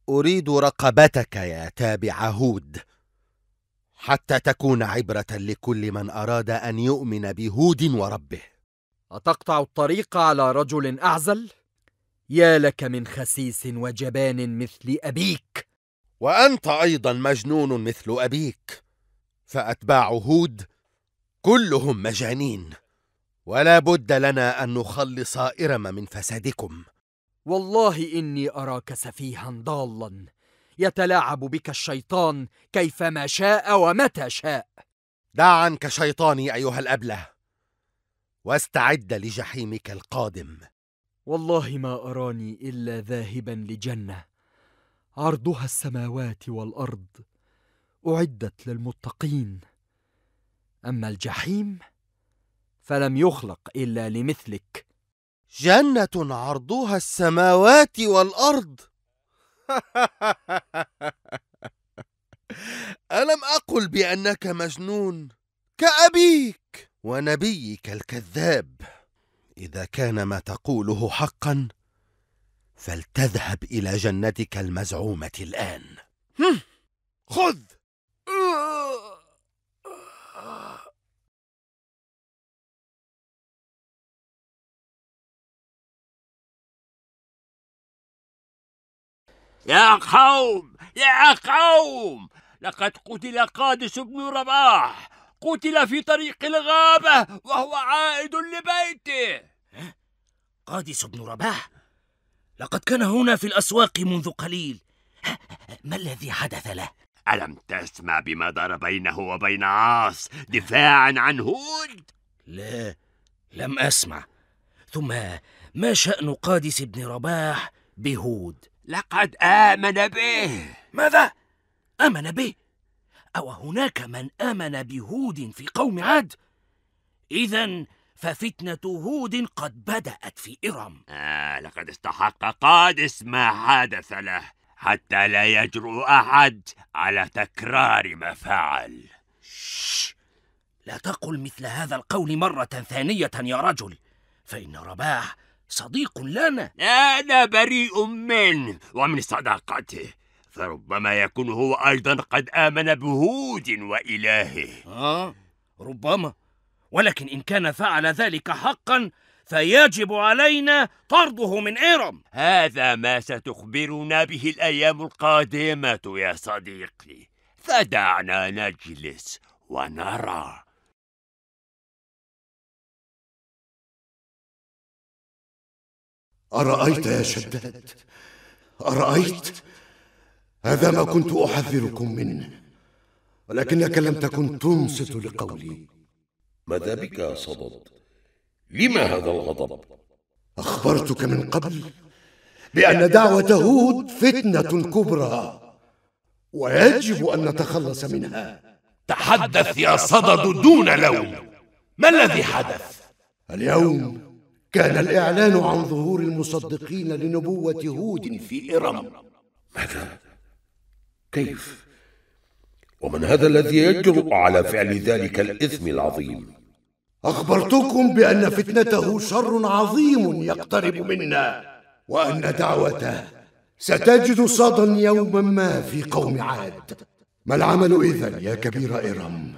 أريد رقبتك يا تابع هود حتى تكون عبرة لكل من أراد أن يؤمن بهود وربه اتقطع الطريق على رجل اعزل يا لك من خسيس وجبان مثل ابيك وانت ايضا مجنون مثل ابيك فاتباع هود كلهم مجانين ولا بد لنا ان نخلص ارم من فسادكم والله اني اراك سفيها ضالا يتلاعب بك الشيطان كيفما شاء ومتى شاء دع عنك شيطاني ايها الابله واستعد لجحيمك القادم والله ما اراني الا ذاهبا لجنه عرضها السماوات والارض اعدت للمتقين اما الجحيم فلم يخلق الا لمثلك جنه عرضها السماوات والارض <laughs> الم اقل بانك مجنون كابيك ونبيك الكذاب اذا كان ما تقوله حقا فلتذهب الى جنتك المزعومه الان خذ يا قوم يا قوم لقد قتل قادس بن رباح قتل في طريق الغابة وهو عائد لبيته قادس بن رباح لقد كان هنا في الأسواق منذ قليل ما الذي حدث له؟ ألم تسمع بما دار بينه وبين عاص دفاعا عن هود؟ لا لم أسمع ثم ما شأن قادس بن رباح بهود؟ لقد آمن به ماذا؟ آمن به؟ أو هناك من آمن بهود في قوم عاد؟ إذا ففتنة هود قد بدأت في إرم آه لقد استحق قادس ما حدث له حتى لا يجرؤ أحد على تكرار ما فعل شش. لا تقل مثل هذا القول مرة ثانية يا رجل فإن رباح صديق لنا أنا بريء منه ومن صداقته فربما يكون هو أيضا قد آمن بهود وإلهه آه ربما ولكن إن كان فعل ذلك حقا فيجب علينا طرده من إيرم هذا ما ستخبرنا به الأيام القادمة يا صديقي فدعنا نجلس ونرى أرأيت يا شداد أرأيت هذا ما كنت أحذركم منه ولكنك لم تكن تنصت لقولي ماذا بك يا صدد لما هذا الغضب أخبرتك من قبل بأن دعوة هود فتنة كبرى ويجب أن نتخلص منها تحدث يا صدد دون لوم ما الذي حدث؟ اليوم كان الإعلان عن ظهور المصدقين لنبوة هود في إرم ماذا؟ كيف ومن هذا الذي يجرؤ على فعل ذلك الاثم العظيم اخبرتكم بان فتنته شر عظيم يقترب منا وان دعوته ستجد صدى يوما ما في قوم عاد ما العمل اذا يا كبير ارم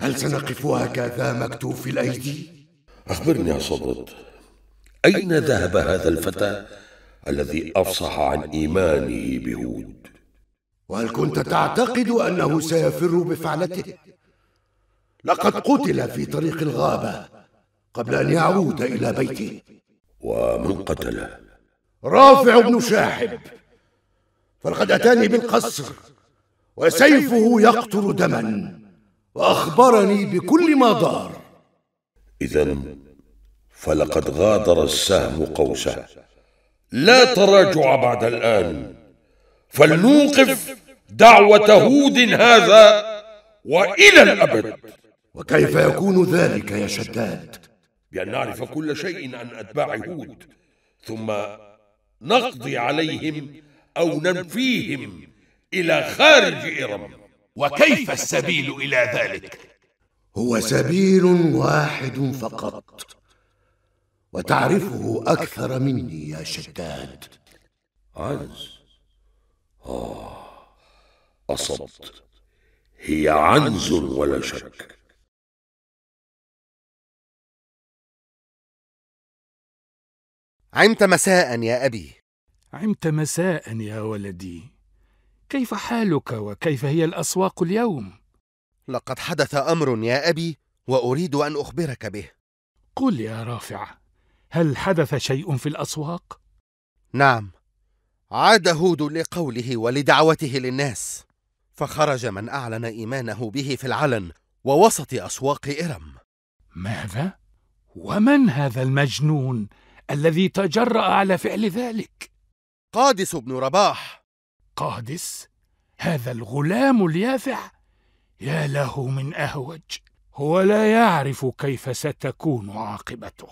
هل سنقف هكذا مكتوف الايدي اخبرني يا صدد اين ذهب هذا الفتى الذي افصح عن ايمانه بهود وهل كنت تعتقد أنه سيفر بفعلته؟ لقد قتل في طريق الغابة قبل أن يعود إلى بيته ومن قتله؟ رافع بن شاحب فلقد أتاني بالقصر وسيفه يقطر دما وأخبرني بكل ما دار إذا فلقد غادر السهم قوسه لا تراجع بعد الآن فلنوقف دعوة هود هذا وإلى الأبد وكيف يكون ذلك يا شداد؟ بأن نعرف كل شيء عن أتباع هود ثم نقضي عليهم أو ننفيهم إلى خارج إرم وكيف السبيل إلى ذلك؟ هو سبيل واحد فقط وتعرفه أكثر مني يا شداد عز آه أصبت هي عنز ولا شك عمت مساء يا أبي عمت مساء يا ولدي كيف حالك وكيف هي الأسواق اليوم؟ لقد حدث أمر يا أبي وأريد أن أخبرك به قل يا رافع هل حدث شيء في الأسواق؟ نعم عاد هود لقوله ولدعوته للناس فخرج من اعلن ايمانه به في العلن ووسط اسواق ارم ماذا ومن هذا المجنون الذي تجرا على فعل ذلك قادس بن رباح قادس هذا الغلام اليافع يا له من اهوج هو لا يعرف كيف ستكون عاقبته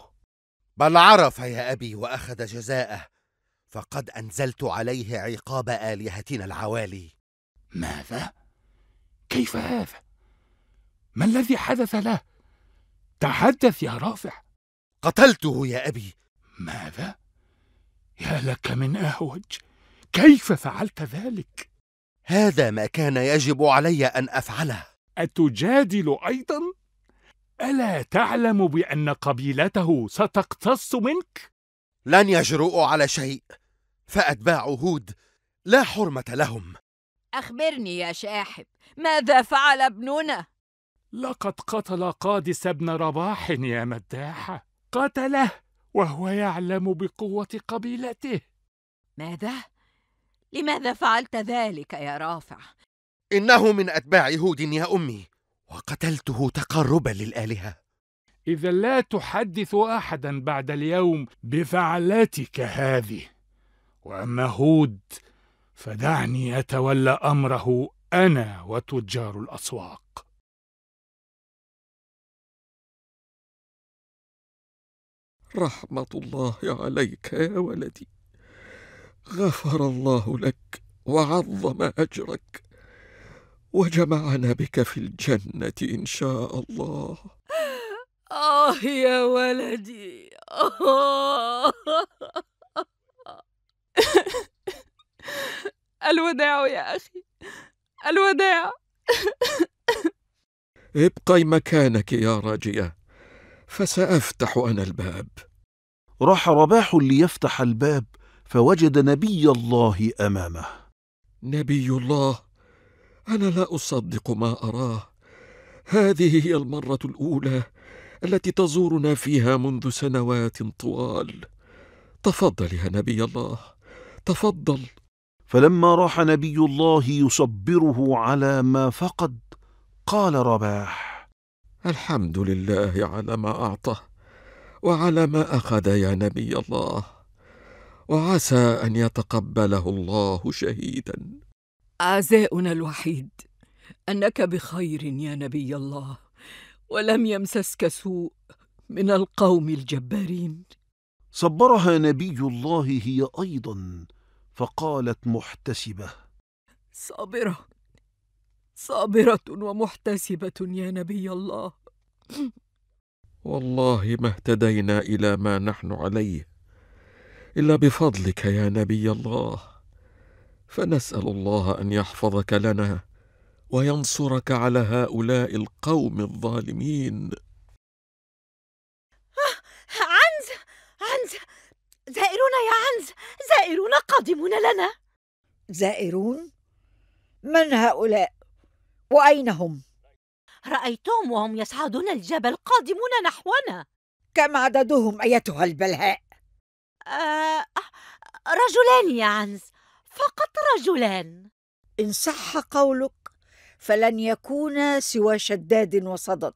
بل عرف يا ابي واخذ جزاءه فقد انزلت عليه عقاب الهتنا العوالي ماذا كيف هذا ما الذي حدث له تحدث يا رافع قتلته يا ابي ماذا يا لك من اهوج كيف فعلت ذلك هذا ما كان يجب علي ان افعله اتجادل ايضا الا تعلم بان قبيلته ستقتص منك لن يجرؤوا على شيء فأتباع هود لا حرمة لهم أخبرني يا شاحب ماذا فعل ابننا؟ لقد قتل قادس ابن رباح يا مداحة قتله وهو يعلم بقوة قبيلته ماذا؟ لماذا فعلت ذلك يا رافع؟ إنه من أتباع هود يا أمي وقتلته تقربا للآلهة إذا لا تحدث أحدا بعد اليوم بفعلتك هذه واما هود فدعني اتولى امره انا وتجار الاسواق رحمه الله عليك يا ولدي غفر الله لك وعظم اجرك وجمعنا بك في الجنه ان شاء الله اه يا ولدي آه <laughs> الوداع يا أخي الوداع <laughs> ابقي مكانك يا راجية فسأفتح أنا الباب راح رباح ليفتح الباب فوجد نبي الله أمامه نبي الله أنا لا أصدق ما أراه هذه هي المرة الأولى التي تزورنا فيها منذ سنوات طوال تفضل يا نبي الله تفضل فلما راح نبي الله يصبره على ما فقد قال رباح الحمد لله على ما اعطى وعلى ما اخذ يا نبي الله وعسى ان يتقبله الله شهيدا عزاؤنا الوحيد انك بخير يا نبي الله ولم يمسسك سوء من القوم الجبارين صبرها نبي الله هي ايضا فقالت محتسبة صابرة صابرة ومحتسبة يا نبي الله والله ما اهتدينا إلى ما نحن عليه إلا بفضلك يا نبي الله فنسأل الله أن يحفظك لنا وينصرك على هؤلاء القوم الظالمين آه، عنز عنز زائرون يا عنز زائرون قادمون لنا زائرون من هؤلاء واين هم رايتهم وهم يصعدون الجبل قادمون نحونا كم عددهم ايتها البلهاء آه رجلان يا عنز فقط رجلان ان صح قولك فلن يكونا سوى شداد وصدد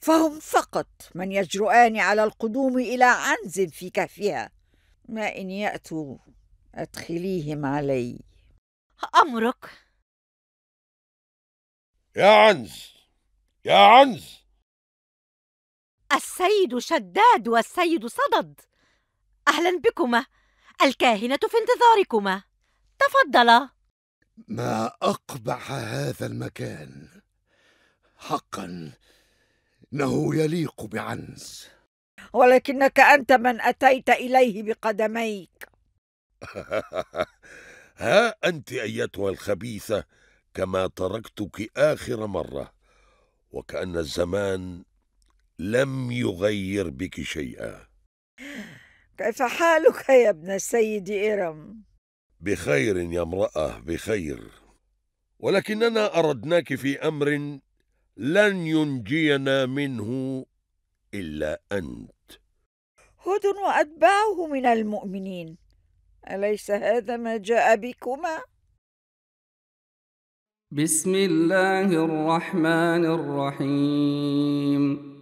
فهم فقط من يجرؤان على القدوم الى عنز في كهفها ما ان ياتوا ادخليهم علي امرك يا عنز يا عنز السيد شداد والسيد صدد اهلا بكما الكاهنه في انتظاركما تفضلا ما اقبح هذا المكان حقا إنه يليق بعنز ولكنك أنت من أتيت إليه بقدميك <laughs> ها أنت أيتها الخبيثة كما تركتك آخر مرة وكأن الزمان لم يغير بك شيئا كيف حالك يا ابن السيد إرم؟ بخير يا امرأة بخير ولكننا أردناك في أمر لن ينجينا منه إلا أنت هود وأتباعه من المؤمنين أليس هذا ما جاء بكما؟ بسم الله الرحمن الرحيم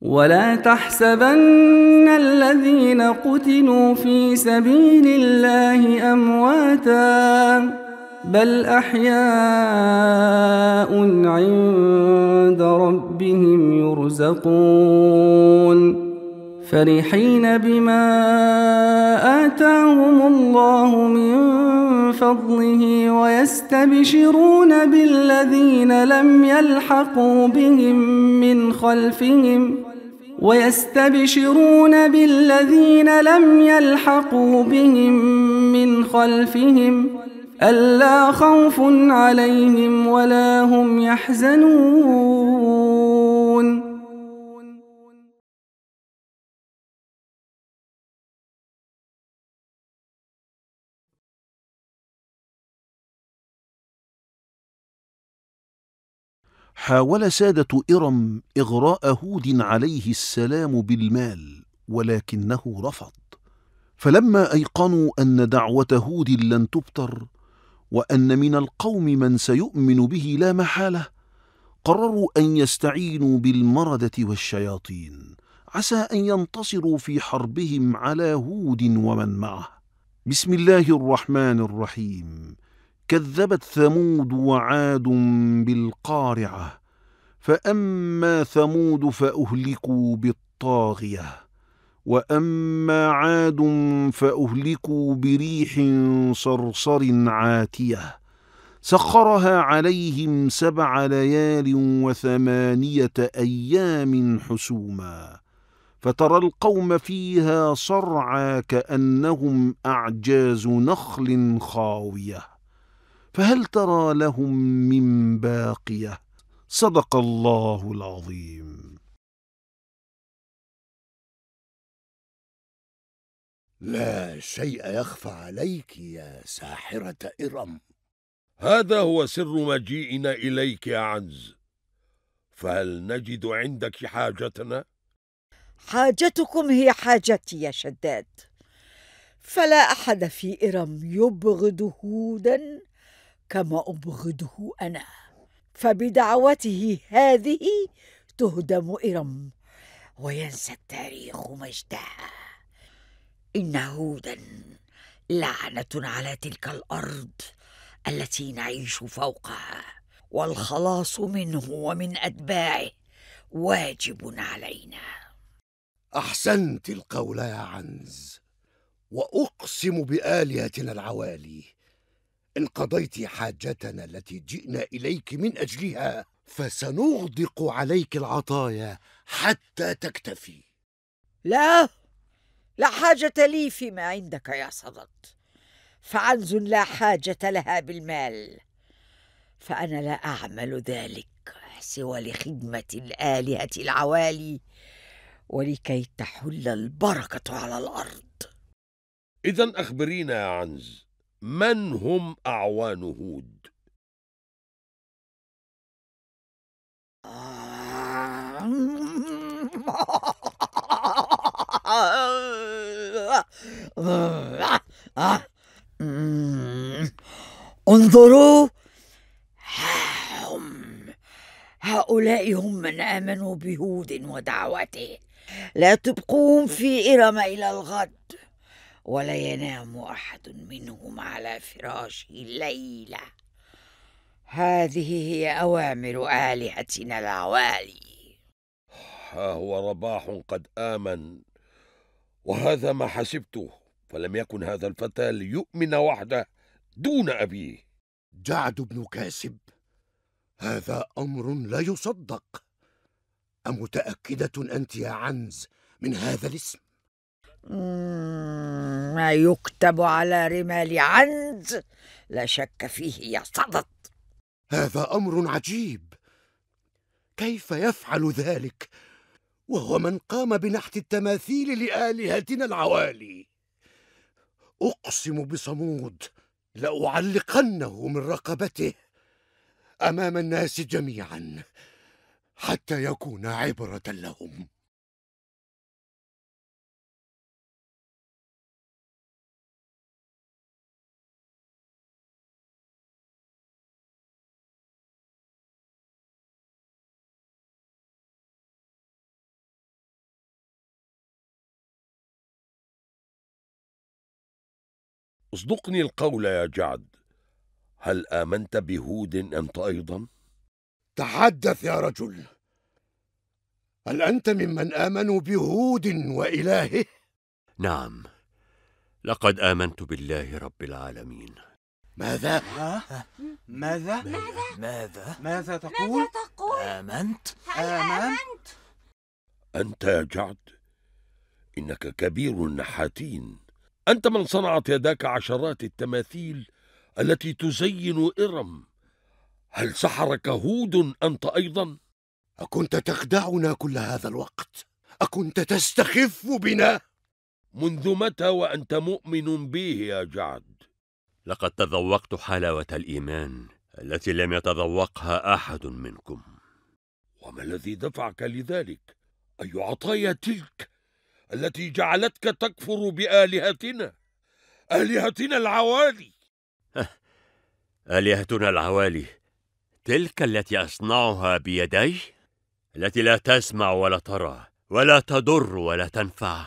ولا تحسبن الذين قتلوا في سبيل الله أمواتاً بل أحياء عند ربهم يرزقون فرحين بما آتاهم الله من فضله ويستبشرون بالذين لم يلحقوا بهم من خلفهم ويستبشرون بالذين لم يلحقوا بهم من خلفهم ألا خوف عليهم ولا هم يحزنون حاول سادة إرم إغراء هود عليه السلام بالمال ولكنه رفض فلما أيقنوا أن دعوة هود لن تبتر وأن من القوم من سيؤمن به لا محالة قرروا أن يستعينوا بالمردة والشياطين عسى أن ينتصروا في حربهم على هود ومن معه بسم الله الرحمن الرحيم كذبت ثمود وعاد بالقارعة فأما ثمود فأهلكوا بالطاغية وأما عاد فأهلكوا بريح صرصر عاتية سخرها عليهم سبع ليال وثمانية أيام حسوما فترى القوم فيها صرعى كأنهم أعجاز نخل خاوية فهل ترى لهم من باقية صدق الله العظيم لا شيء يخفى عليك يا ساحرة إرم هذا هو سر مجيئنا إليك يا عنز فهل نجد عندك حاجتنا؟ حاجتكم هي حاجتي يا شداد فلا أحد في إرم يبغض هودا كما أبغضه أنا فبدعوته هذه تهدم إرم وينسى التاريخ مجدها إن هودا لعنة على تلك الأرض التي نعيش فوقها والخلاص منه ومن أتباعه واجب علينا أحسنت القول يا عنز وأقسم بآلهتنا العوالي إن قضيت حاجتنا التي جئنا إليك من أجلها فسنغدق عليك العطايا حتى تكتفي لا لا حاجة لي فيما عندك يا صدد فعنز لا حاجة لها بالمال فأنا لا أعمل ذلك سوى لخدمة الآلهة العوالي ولكي تحل البركة على الأرض إذا أخبرينا يا عنز من هم أعوان هود؟ آه... <laughs> انظروا هم هؤلاء هم من آمنوا بهود ودعوته لا تبقوهم في إرم إلى الغد ولا ينام أحد منهم على فراشه الليلة هذه هي أوامر آلهتنا العوالي ها هو رباح قد آمن وهذا ما حسبته فلم يكن هذا الفتى ليؤمن وحده دون أبيه جعد بن كاسب هذا أمر لا يصدق أمتأكدة أنت يا عنز من هذا الاسم؟ ما يكتب على رمال عنز لا شك فيه يا صدد هذا أمر عجيب كيف يفعل ذلك وهو من قام بنحت التماثيل لآلهتنا العوالي أقسم بصمود لأعلقنه من رقبته أمام الناس جميعا حتى يكون عبرة لهم اصدقني القول يا جعد هل آمنت بهود أنت أيضا؟ تحدث يا رجل هل أنت ممن آمنوا بهود وإلهه؟ نعم لقد آمنت بالله رب العالمين ماذا؟ ماذا؟ ماذا؟ ماذا؟ ماذا تقول؟ ماذا تقول؟ آمنت؟ هل آمنت؟ أنت يا جعد إنك كبير النحاتين أنت من صنعت يداك عشرات التماثيل التي تزين إرم هل سحرك هود أنت أيضا؟ أكنت تخدعنا كل هذا الوقت؟ أكنت تستخف بنا؟ منذ متى وأنت مؤمن به يا جعد؟ لقد تذوقت حلاوة الإيمان التي لم يتذوقها أحد منكم وما الذي دفعك لذلك؟ أي عطايا تلك التي جعلتك تكفر بآلهتنا آلهتنا العوالي <laughs> آلهتنا العوالي تلك التي أصنعها بيدي التي لا تسمع ولا ترى ولا تضر ولا تنفع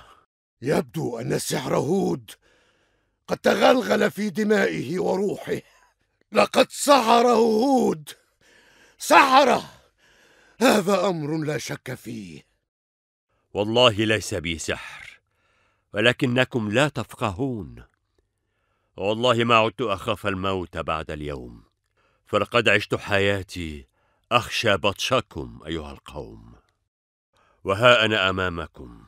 يبدو أن سحر هود قد تغلغل في دمائه وروحه لقد سحره هود سحره هذا أمر لا شك فيه والله ليس بي سحر ولكنكم لا تفقهون والله ما عدت أخاف الموت بعد اليوم فلقد عشت حياتي أخشى بطشكم أيها القوم وها أنا أمامكم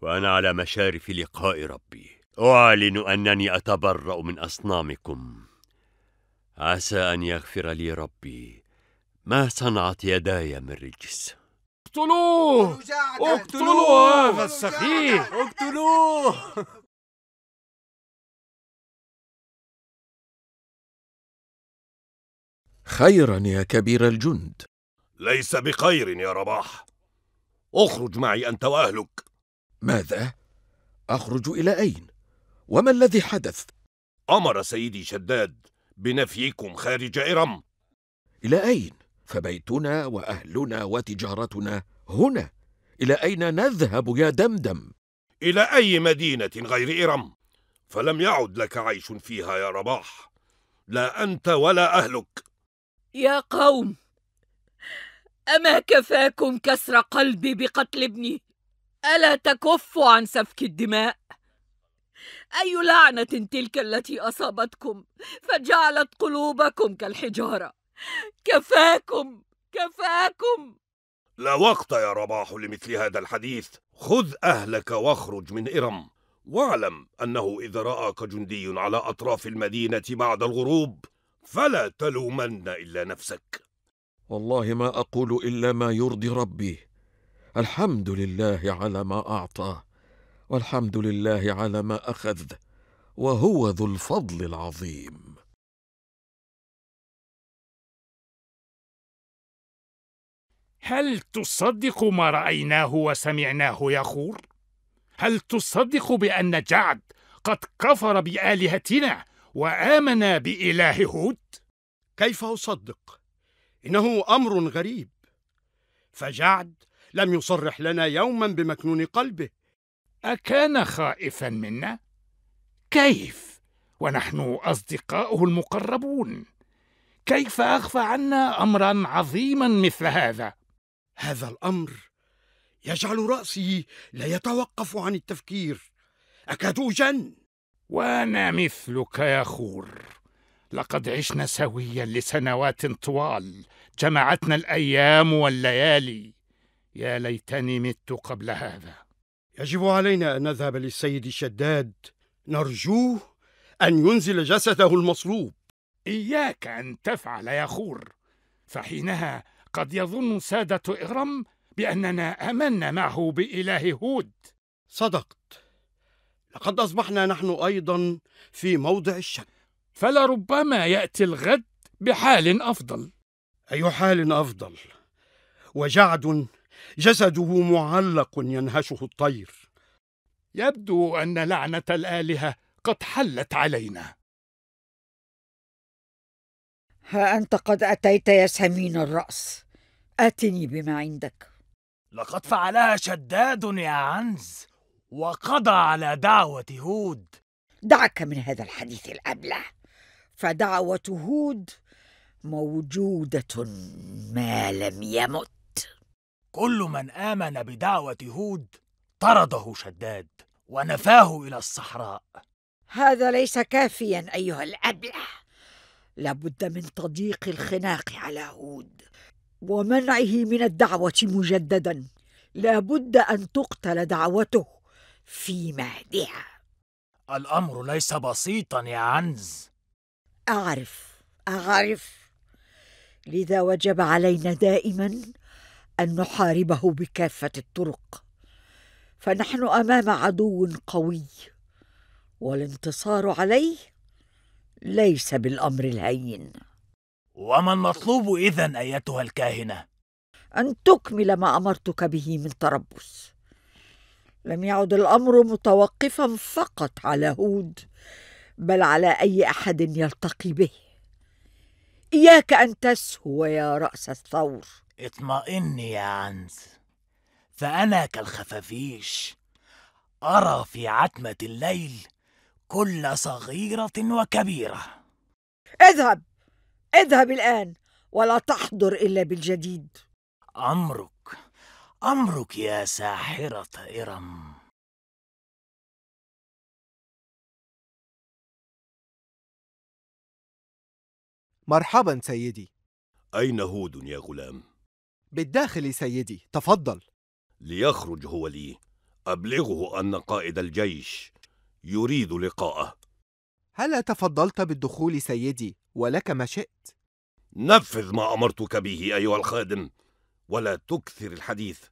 وأنا على مشارف لقاء ربي أعلن أنني أتبرأ من أصنامكم عسى أن يغفر لي ربي ما صنعت يداي من رجس اقتلوه اقتلوه هذا السفيه اقتلوه خيرا يا كبير الجند ليس بخير يا رباح اخرج معي انت واهلك ماذا اخرج الى اين وما الذي حدث امر سيدي شداد بنفيكم خارج ارم الى اين فبيتنا واهلنا وتجارتنا هنا الى اين نذهب يا دمدم الى اي مدينه غير ارم فلم يعد لك عيش فيها يا رباح لا انت ولا اهلك يا قوم اما كفاكم كسر قلبي بقتل ابني الا تكفوا عن سفك الدماء اي لعنه تلك التي اصابتكم فجعلت قلوبكم كالحجاره كفاكم كفاكم لا وقت يا رباح لمثل هذا الحديث خذ أهلك واخرج من إرم واعلم أنه إذا رآك جندي على أطراف المدينة بعد الغروب فلا تلومن إلا نفسك والله ما أقول إلا ما يرضي ربي الحمد لله على ما أعطى والحمد لله على ما أخذ وهو ذو الفضل العظيم هل تصدق ما رأيناه وسمعناه يا خور؟ هل تصدق بأن جعد قد كفر بآلهتنا وآمن بإله هود؟ كيف أصدق؟ إنه أمر غريب فجعد لم يصرح لنا يوما بمكنون قلبه أكان خائفا منا؟ كيف؟ ونحن أصدقاؤه المقربون كيف أخفى عنا أمرا عظيما مثل هذا؟ هذا الامر يجعل راسي لا يتوقف عن التفكير اكاد اجن وانا مثلك يا خور لقد عشنا سويا لسنوات طوال جمعتنا الايام والليالي يا ليتني مت قبل هذا يجب علينا ان نذهب للسيد الشداد نرجوه ان ينزل جسده المصلوب اياك ان تفعل يا خور فحينها قد يظن سادة إغرم بأننا آمنا معه بإله هود صدقت لقد أصبحنا نحن أيضا في موضع الشك فلربما يأتي الغد بحال أفضل أي حال أفضل وجعد جسده معلق ينهشه الطير يبدو أن لعنة الآلهة قد حلت علينا ها أنت قد أتيت يا سمين الرأس آتني بما عندك لقد فعلها شداد يا عنز وقضى على دعوة هود دعك من هذا الحديث الأبله فدعوة هود موجودة ما لم يمت كل من آمن بدعوة هود طرده شداد ونفاه إلى الصحراء هذا ليس كافيا أيها الأبله لابد من تضييق الخناق على هود ومنعه من الدعوه مجددا لابد ان تقتل دعوته في مهدها الامر ليس بسيطا يا عنز اعرف اعرف لذا وجب علينا دائما ان نحاربه بكافه الطرق فنحن امام عدو قوي والانتصار عليه ليس بالامر الهين وما المطلوب اذا ايتها الكاهنه ان تكمل ما امرتك به من تربص لم يعد الامر متوقفا فقط على هود بل على اي احد يلتقي به اياك ان تسهو يا راس الثور اطمئني يا عنز فانا كالخفافيش ارى في عتمه الليل كل صغيرة وكبيرة اذهب اذهب الآن ولا تحضر إلا بالجديد أمرك أمرك يا ساحرة إرم مرحبا سيدي أين هود يا غلام؟ بالداخل سيدي تفضل ليخرج هو لي أبلغه أن قائد الجيش يريد لقاءه هلا تفضلت بالدخول سيدي ولك ما شئت نفذ ما أمرتك به أيها الخادم ولا تكثر الحديث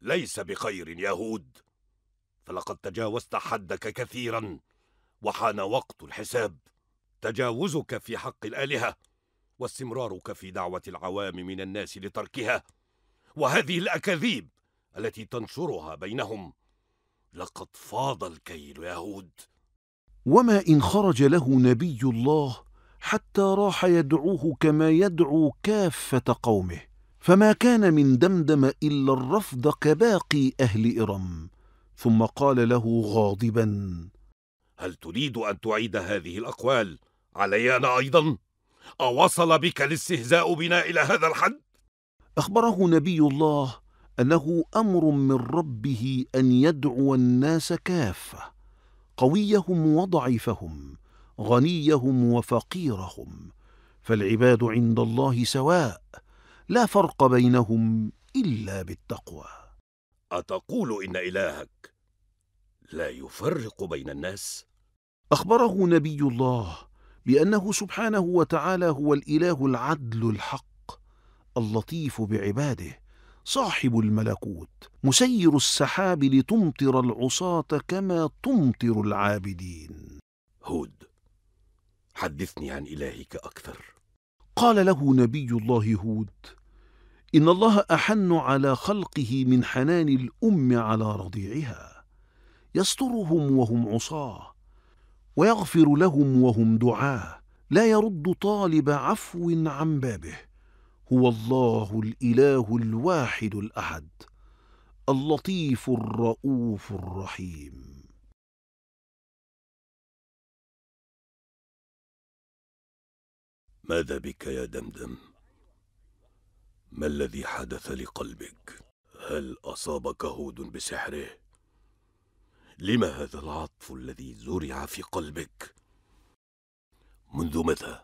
ليس بخير يا هود فلقد تجاوزت حدك كثيرا وحان وقت الحساب تجاوزك في حق الآلهة واستمرارك في دعوة العوام من الناس لتركها وهذه الأكاذيب التي تنشرها بينهم لقد فاض الكيل يا هود وما إن خرج له نبي الله حتى راح يدعوه كما يدعو كافة قومه فما كان من دمدم إلا الرفض كباقي أهل إرم ثم قال له غاضبا هل تريد أن تعيد هذه الأقوال علينا أيضا؟ أوصل بك الاستهزاء بنا إلى هذا الحد؟ أخبره نبي الله أنه أمر من ربه أن يدعو الناس كافة قويهم وضعيفهم غنيهم وفقيرهم فالعباد عند الله سواء لا فرق بينهم إلا بالتقوى أتقول إن إلهك لا يفرق بين الناس؟ أخبره نبي الله بأنه سبحانه وتعالى هو الإله العدل الحق اللطيف بعباده صاحب الملكوت مسير السحاب لتمطر العصاة كما تمطر العابدين هود حدثني عن إلهك أكثر قال له نبي الله هود إن الله أحن على خلقه من حنان الأم على رضيعها يسترهم وهم عصاه ويغفر لهم وهم دعاه لا يرد طالب عفو عن بابه هو الله الاله الواحد الاحد اللطيف الرؤوف الرحيم ماذا بك يا دمدم ما الذي حدث لقلبك هل اصابك هود بسحره لم هذا العطف الذي زرع في قلبك منذ متى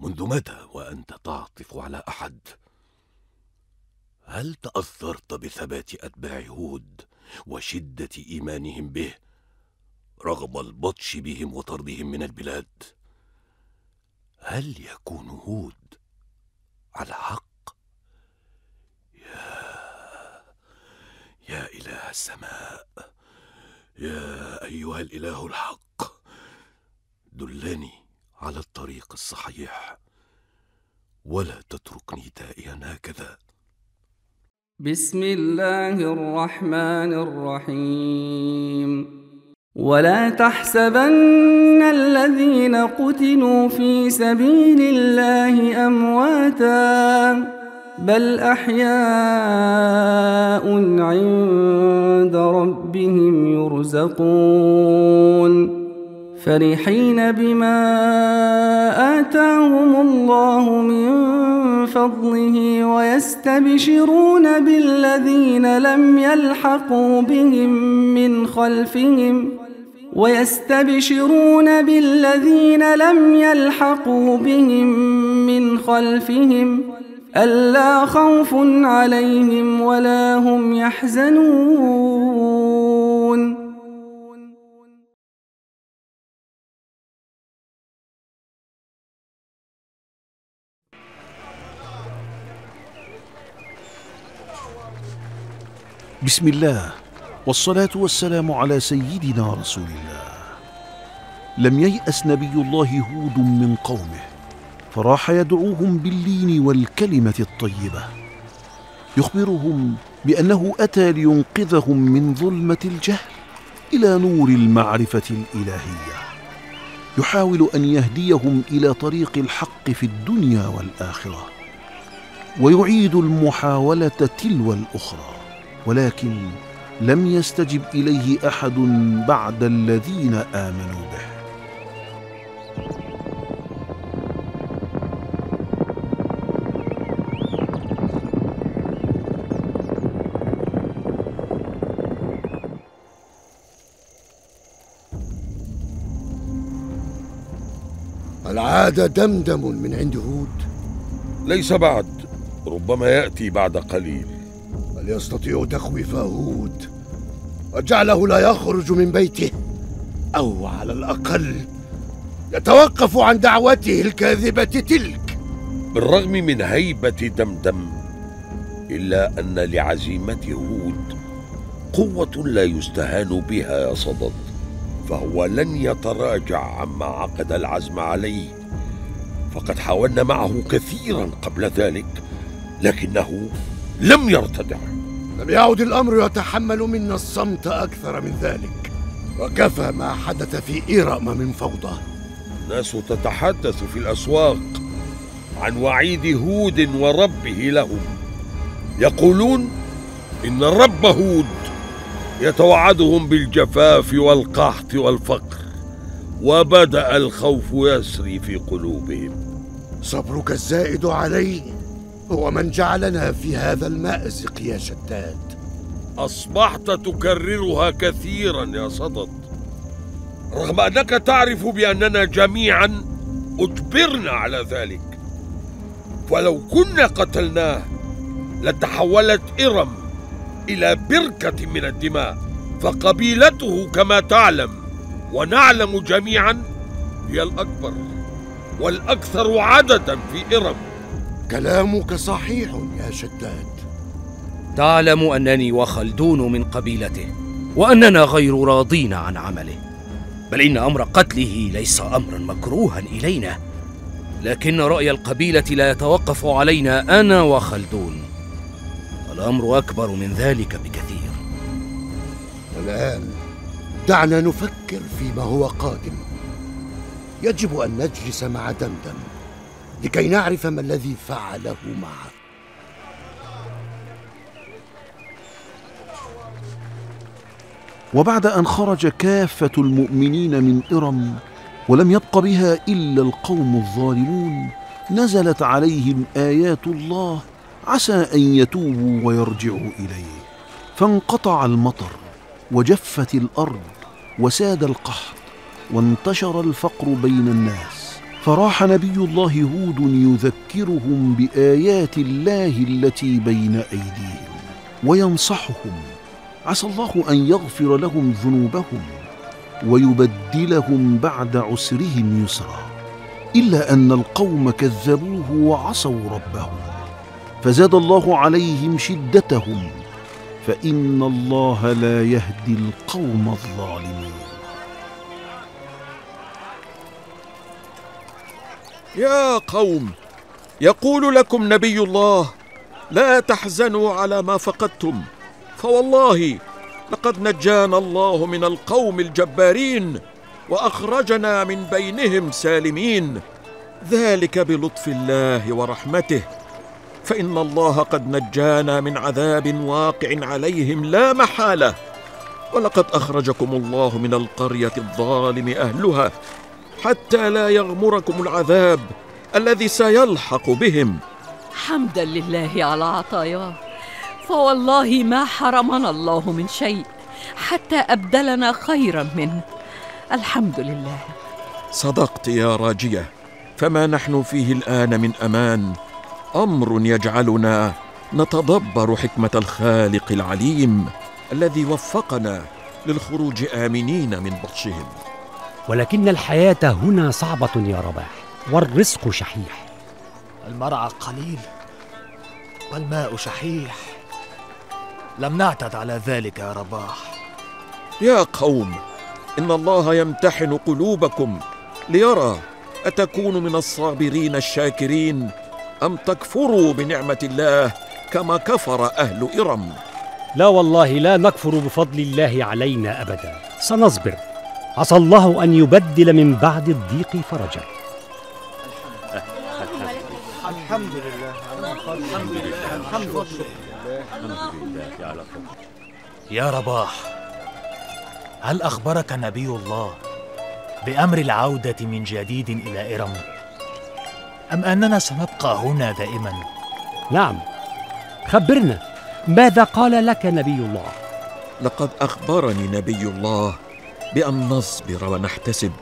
منذ متى وأنت تعطف على أحد؟ هل تأثرت بثبات أتباع هود وشدة إيمانهم به رغم البطش بهم وطردهم من البلاد؟ هل يكون هود على حق؟ يا يا إله السماء يا أيها الإله الحق دلني على الطريق الصحيح ولا تتركني تائها هكذا بسم الله الرحمن الرحيم ولا تحسبن الذين قتلوا في سبيل الله امواتا بل احياء عند ربهم يرزقون فرحين بما آتاهم الله من فضله ويستبشرون بالذين لم يلحقوا بهم من خلفهم ويستبشرون بالذين لم يلحقوا بهم من خلفهم ألا خوف عليهم ولا هم يحزنون بسم الله والصلاة والسلام على سيدنا رسول الله لم ييأس نبي الله هود من قومه فراح يدعوهم باللين والكلمة الطيبة يخبرهم بأنه أتى لينقذهم من ظلمة الجهل إلى نور المعرفة الإلهية يحاول أن يهديهم إلى طريق الحق في الدنيا والآخرة ويعيد المحاولة تلو الأخرى ولكن لم يستجب اليه احد بعد الذين امنوا به العادة دمدم من عند هود ليس بعد ربما يأتي بعد قليل يستطيع تخويف هود وجعله لا يخرج من بيته او على الاقل يتوقف عن دعوته الكاذبه تلك بالرغم من هيبه دمدم الا ان لعزيمه هود قوه لا يستهان بها يا صدد فهو لن يتراجع عما عقد العزم عليه فقد حاولنا معه كثيرا قبل ذلك لكنه لم يرتدع لم يعد الأمر يتحمل منا الصمت أكثر من ذلك وكفى ما حدث في إيرأم من فوضى الناس تتحدث في الأسواق عن وعيد هود وربه لهم يقولون إن الرب هود يتوعدهم بالجفاف والقحط والفقر وبدأ الخوف يسري في قلوبهم صبرك الزائد عليه هو من جعلنا في هذا المأزق يا شتات أصبحت تكررها كثيرا يا صدد رغم أنك تعرف بأننا جميعا أجبرنا على ذلك ولو كنا قتلناه لتحولت إرم إلى بركة من الدماء فقبيلته كما تعلم ونعلم جميعا هي الأكبر والأكثر عددا في إرم كلامك صحيح يا شداد تعلم انني وخلدون من قبيلته واننا غير راضين عن عمله بل ان امر قتله ليس امرا مكروها الينا لكن راي القبيله لا يتوقف علينا انا وخلدون الامر اكبر من ذلك بكثير الان دعنا نفكر فيما هو قادم يجب ان نجلس مع دمدم لكي نعرف ما الذي فعله معه وبعد ان خرج كافه المؤمنين من ارم ولم يبق بها الا القوم الظالمون نزلت عليهم ايات الله عسى ان يتوبوا ويرجعوا اليه فانقطع المطر وجفت الارض وساد القحط وانتشر الفقر بين الناس فراح نبي الله هود يذكرهم بايات الله التي بين ايديهم وينصحهم عسى الله ان يغفر لهم ذنوبهم ويبدلهم بعد عسرهم يسرا الا ان القوم كذبوه وعصوا ربهم فزاد الله عليهم شدتهم فان الله لا يهدي القوم الظالمين يا قوم يقول لكم نبي الله لا تحزنوا على ما فقدتم فوالله لقد نجانا الله من القوم الجبارين واخرجنا من بينهم سالمين ذلك بلطف الله ورحمته فان الله قد نجانا من عذاب واقع عليهم لا محاله ولقد اخرجكم الله من القريه الظالم اهلها حتى لا يغمركم العذاب الذي سيلحق بهم حمدا لله على عطاياه فوالله ما حرمنا الله من شيء حتى ابدلنا خيرا منه الحمد لله صدقت يا راجيه فما نحن فيه الان من امان امر يجعلنا نتدبر حكمه الخالق العليم الذي وفقنا للخروج امنين من بطشهم ولكن الحياة هنا صعبة يا رباح والرزق شحيح المرعى قليل والماء شحيح لم نعتد على ذلك يا رباح يا قوم إن الله يمتحن قلوبكم ليرى أتكون من الصابرين الشاكرين أم تكفروا بنعمة الله كما كفر أهل إرم لا والله لا نكفر بفضل الله علينا أبدا سنصبر عسى الله أن يبدل من بعد الضيق فرجا الحمد لله الحمد لله الحمد لله يا رباح هل أخبرك نبي الله بأمر العودة من جديد إلى إرم أم أننا سنبقى هنا دائما نعم خبرنا ماذا قال لك نبي الله لقد أخبرني نبي الله بان نصبر ونحتسب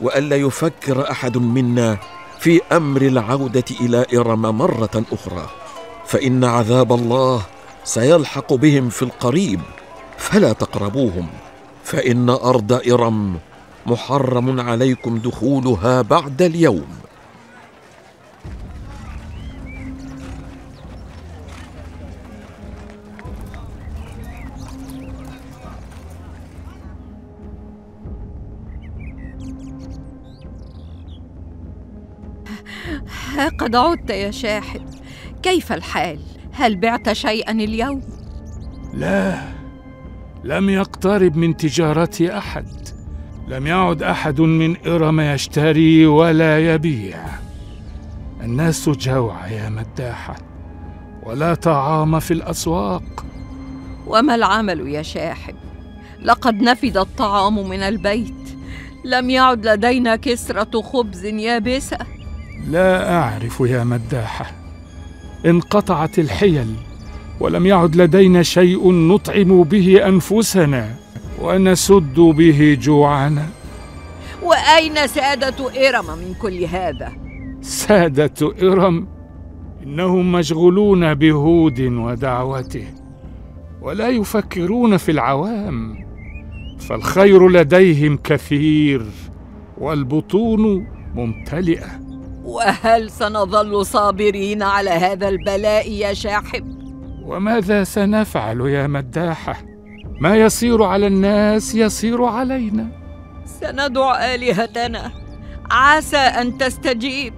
والا يفكر احد منا في امر العوده الى ارم مره اخرى فان عذاب الله سيلحق بهم في القريب فلا تقربوهم فان ارض ارم محرم عليكم دخولها بعد اليوم ها قد عدت يا شاحب كيف الحال هل بعت شيئا اليوم لا لم يقترب من تجارتي احد لم يعد احد من ارم يشتري ولا يبيع الناس جوع يا مداحه ولا طعام في الاسواق وما العمل يا شاحب لقد نفد الطعام من البيت لم يعد لدينا كسره خبز يابسه لا اعرف يا مداحه انقطعت الحيل ولم يعد لدينا شيء نطعم به انفسنا ونسد به جوعنا واين ساده ارم من كل هذا ساده ارم انهم مشغولون بهود ودعوته ولا يفكرون في العوام فالخير لديهم كثير والبطون ممتلئه وهل سنظل صابرين على هذا البلاء يا شاحب وماذا سنفعل يا مداحه ما يصير على الناس يصير علينا سندع الهتنا عسى ان تستجيب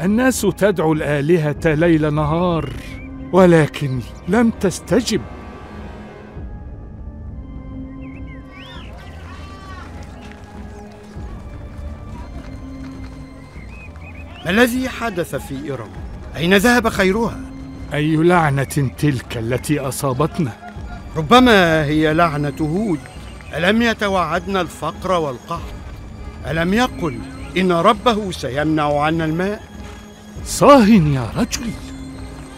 الناس تدعو الالهه ليل نهار ولكن لم تستجب ما الذي حدث في إيران؟ أين ذهب خيرها؟ أي لعنة تلك التي أصابتنا؟ ربما هي لعنة هود ألم يتوعدنا الفقر والقحط؟ ألم يقل إن ربه سيمنع عنا الماء؟ صاه يا رجل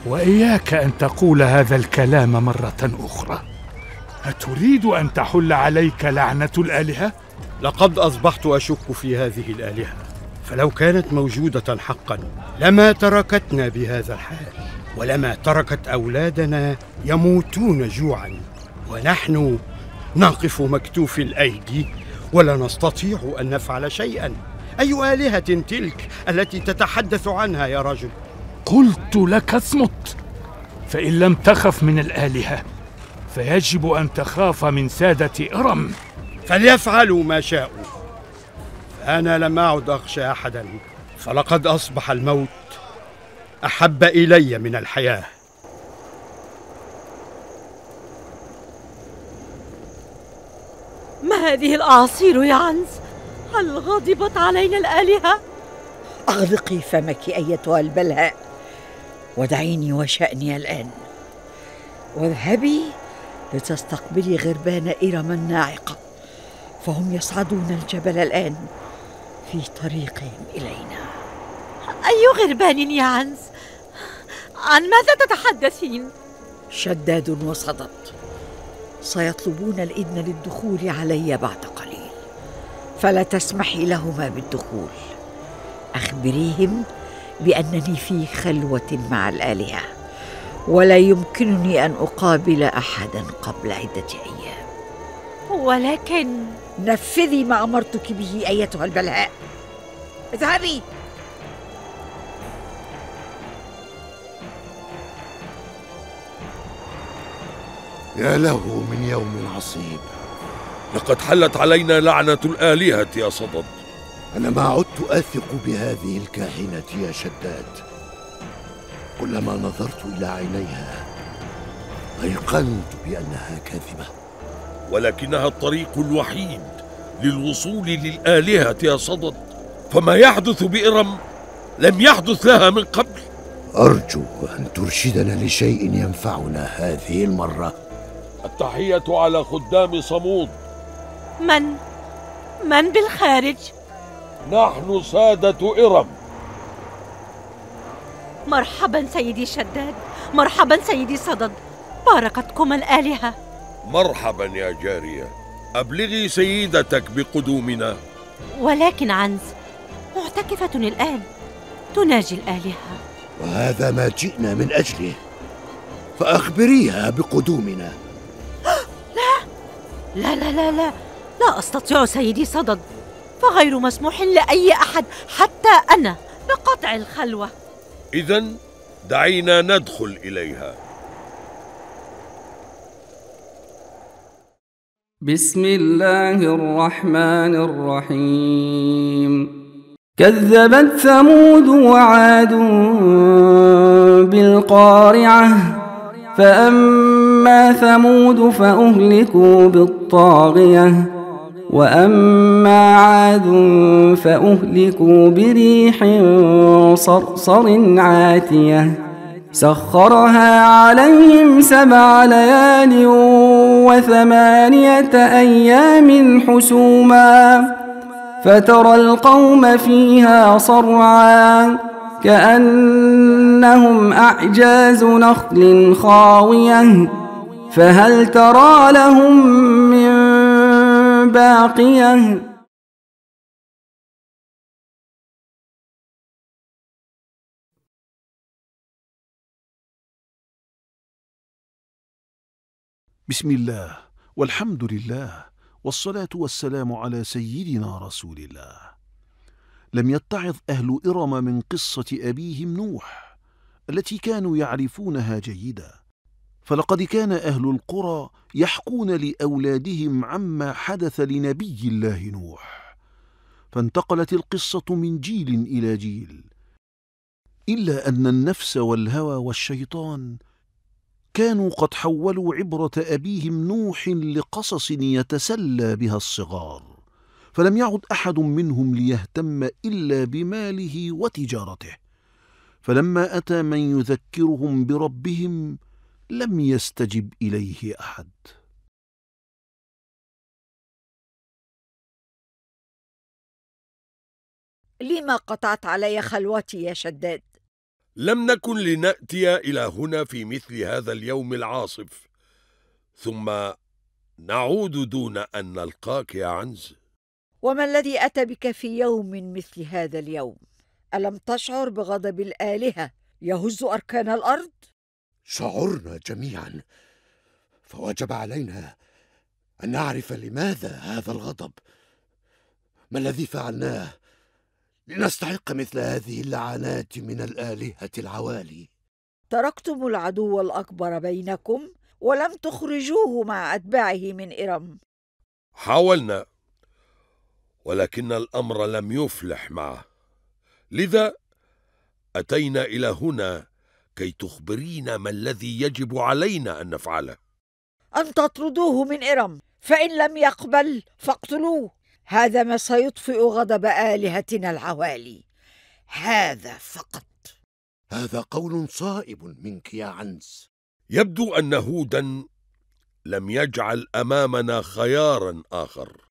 وإياك أن تقول هذا الكلام مرة أخرى أتريد أن تحل عليك لعنة الآلهة؟ لقد أصبحت أشك في هذه الآلهة فلو كانت موجودة حقا لما تركتنا بهذا الحال ولما تركت أولادنا يموتون جوعا ونحن نقف مكتوف الأيدي ولا نستطيع أن نفعل شيئا أي آلهة تلك التي تتحدث عنها يا رجل؟ قلت لك اصمت فإن لم تخف من الآلهة فيجب أن تخاف من سادة إرم فليفعلوا ما شاءوا أنا لم أعد أخشى أحدا فلقد أصبح الموت أحب إلي من الحياة ما هذه الأعاصير يا عنز؟ هل غضبت علينا الآلهة؟ أغلقي فمك أيتها البلهاء ودعيني وشأني الآن واذهبي لتستقبلي غربان إرم الناعقة فهم يصعدون الجبل الآن في طريقهم إلينا أي غربان يا عنز عن ماذا تتحدثين؟ شداد وصدد سيطلبون الإذن للدخول علي بعد قليل فلا تسمحي لهما بالدخول أخبريهم بأنني في خلوة مع الآلهة ولا يمكنني أن أقابل أحدا قبل عدة أيام ولكن نفذي ما امرتك به ايتها البلهاء اذهبي يا له من يوم عصيب لقد حلت علينا لعنة الآلهة يا صدد أنا ما عدت أثق بهذه الكاهنة يا شداد كلما نظرت إلى عينيها أيقنت بأنها كاذبة ولكنها الطريق الوحيد للوصول للآلهة يا صدد فما يحدث بإرم لم يحدث لها من قبل أرجو أن ترشدنا لشيء ينفعنا هذه المرة التحية على خدام صمود من؟ من بالخارج؟ نحن سادة إرم مرحبا سيدي شداد مرحبا سيدي صدد باركتكم الآلهة مرحبا يا جارية أبلغي سيدتك بقدومنا ولكن عنز معتكفة الآن تناجي الآلهة وهذا ما جئنا من أجله فأخبريها بقدومنا <gasps> لا لا لا لا لا لا أستطيع سيدي صدد فغير مسموح لأي أحد حتى أنا بقطع الخلوة إذا دعينا ندخل إليها بسم الله الرحمن الرحيم كذبت ثمود وعاد بالقارعة فأما ثمود فأهلكوا بالطاغية وأما عاد فأهلكوا بريح صرصر عاتية سخرها عليهم سبع ليال وثمانية أيام حسوما فترى القوم فيها صرعا كأنهم أعجاز نخل خاوية فهل ترى لهم من باقيه بسم الله والحمد لله والصلاة والسلام على سيدنا رسول الله لم يتعظ أهل إرم من قصة أبيهم نوح التي كانوا يعرفونها جيدا فلقد كان أهل القرى يحكون لأولادهم عما حدث لنبي الله نوح فانتقلت القصة من جيل إلى جيل إلا أن النفس والهوى والشيطان كانوا قد حولوا عبرة أبيهم نوح لقصص يتسلى بها الصغار فلم يعد أحد منهم ليهتم إلا بماله وتجارته فلما أتى من يذكرهم بربهم لم يستجب إليه أحد لما قطعت علي خلوتي يا شداد لم نكن لناتي الى هنا في مثل هذا اليوم العاصف ثم نعود دون ان نلقاك يا عنز وما الذي اتى بك في يوم مثل هذا اليوم الم تشعر بغضب الالهه يهز اركان الارض شعرنا جميعا فوجب علينا ان نعرف لماذا هذا الغضب ما الذي فعلناه لنستحق مثل هذه اللعنات من الآلهة العوالي تركتم العدو الأكبر بينكم ولم تخرجوه مع أتباعه من إرم حاولنا ولكن الأمر لم يفلح معه لذا أتينا إلى هنا كي تخبرينا ما الذي يجب علينا أن نفعله أن تطردوه من إرم فإن لم يقبل فاقتلوه هذا ما سيطفئ غضب آلهتنا العوالي هذا فقط هذا قول صائب منك يا عنز يبدو أن هودا لم يجعل أمامنا خيارا آخر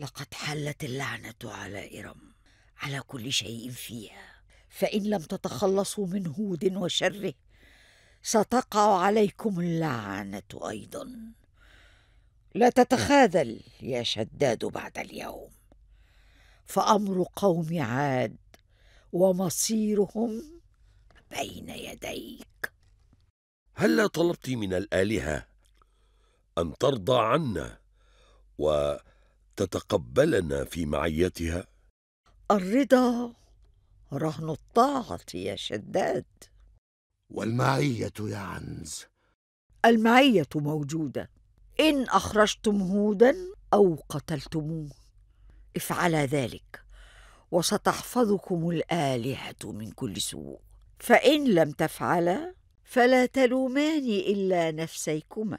لقد حلت اللعنة على إرم على كل شيء فيها فإن لم تتخلصوا من هود وشره ستقع عليكم اللعنة أيضاً لا تتخاذل يا شداد بعد اليوم فامر قوم عاد ومصيرهم بين يديك هلا طلبت من الالهه ان ترضى عنا وتتقبلنا في معيتها الرضا رهن الطاعه يا شداد والمعيه يا عنز المعيه موجوده إن أخرجتم هودا أو قتلتموه افعل ذلك وستحفظكم الآلهة من كل سوء فإن لم تفعلا فلا تلوماني إلا نفسيكما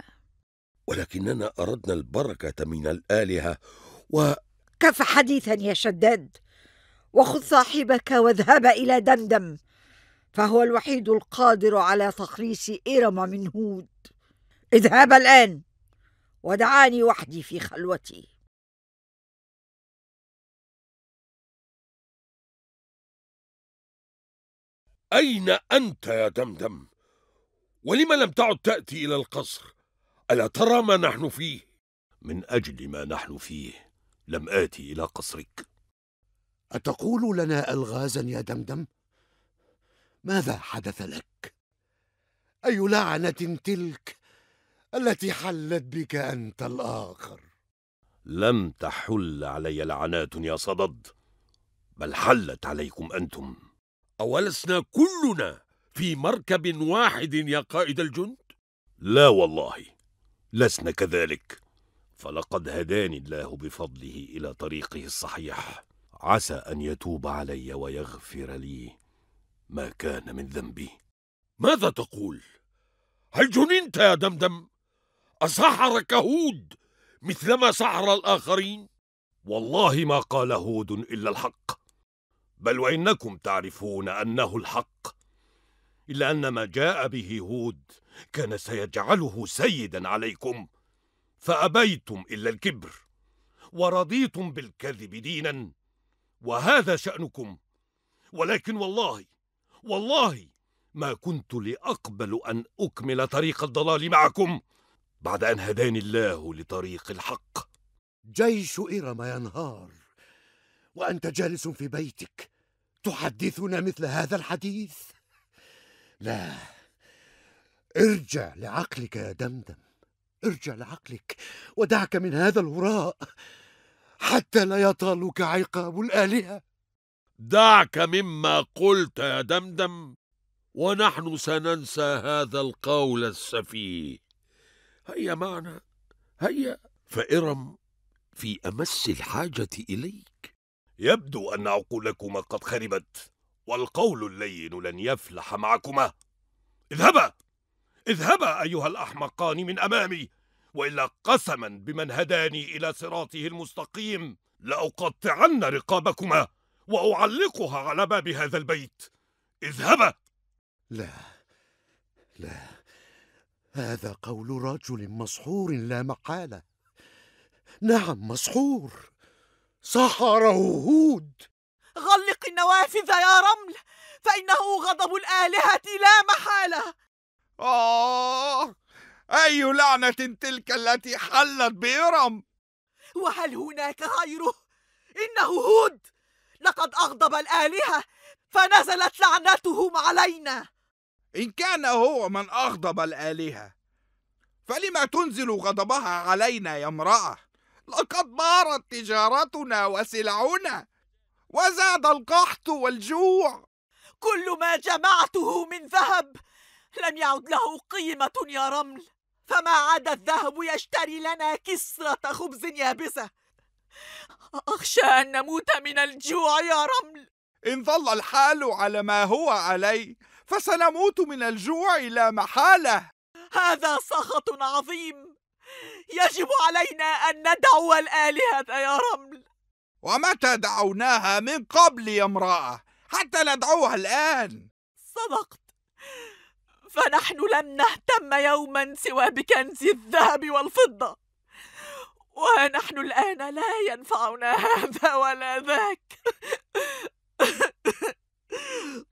ولكننا أردنا البركة من الآلهة و كف حديثا يا شداد وخذ صاحبك واذهب إلى دمدم فهو الوحيد القادر على تخليص إرم من هود اذهب الآن ودعاني وحدي في خلوتي أين أنت يا دمدم؟ ولم لم تعد تأتي إلى القصر؟ ألا ترى ما نحن فيه؟ من أجل ما نحن فيه لم آتي إلى قصرك أتقول لنا ألغازا يا دمدم؟ ماذا حدث لك؟ أي لعنة تلك التي حلت بك أنت الآخر لم تحل علي لعنات يا صدد بل حلت عليكم أنتم أولسنا كلنا في مركب واحد يا قائد الجند؟ لا والله لسنا كذلك فلقد هداني الله بفضله إلى طريقه الصحيح عسى أن يتوب علي ويغفر لي ما كان من ذنبي ماذا تقول؟ هل جننت يا دمدم؟ أسحر كهود مثلما سحر الآخرين؟ والله ما قال هود إلا الحق بل وإنكم تعرفون أنه الحق إلا أن ما جاء به هود كان سيجعله سيدا عليكم فأبيتم إلا الكبر ورضيتم بالكذب دينا وهذا شأنكم ولكن والله والله ما كنت لأقبل أن أكمل طريق الضلال معكم بعد أن هداني الله لطريق الحق جيش إرم ينهار وأنت جالس في بيتك تحدثنا مثل هذا الحديث لا ارجع لعقلك يا دمدم ارجع لعقلك ودعك من هذا الهراء حتى لا يطالك عقاب الآلهة دعك مما قلت يا دمدم ونحن سننسى هذا القول السفيه هيا معنا هيا فإرم في أمس الحاجة إليك يبدو أن عقولكما قد خربت والقول اللين لن يفلح معكما اذهبا اذهبا أيها الأحمقان من أمامي وإلا قسما بمن هداني إلى صراطه المستقيم لأقطعن رقابكما وأعلقها على باب هذا البيت اذهبا لا لا هذا قول رجل مسحور لا محاله نعم مسحور سحره هود غلق النوافذ يا رمل فإنه غضب الآلهة لا محالة آه أي لعنة تلك التي حلت بإرم وهل هناك غيره إنه هود لقد أغضب الآلهة فنزلت لعنتهم علينا إن كان هو من أغضب الآلهة فلما تنزل غضبها علينا يا امرأة لقد بارت تجارتنا وسلعنا وزاد القحط والجوع كل ما جمعته من ذهب لم يعد له قيمة يا رمل فما عدا الذهب يشتري لنا كسرة خبز يابسة أخشى أن نموت من الجوع يا رمل إن ظل الحال على ما هو عليه فسنموت من الجوع لا محالة هذا سخط عظيم يجب علينا أن ندعو الآلهة يا رمل ومتى دعوناها من قبل يا امرأة حتى ندعوها الآن صدقت فنحن لم نهتم يوما سوى بكنز الذهب والفضة ونحن الآن لا ينفعنا هذا ولا ذاك <laughs>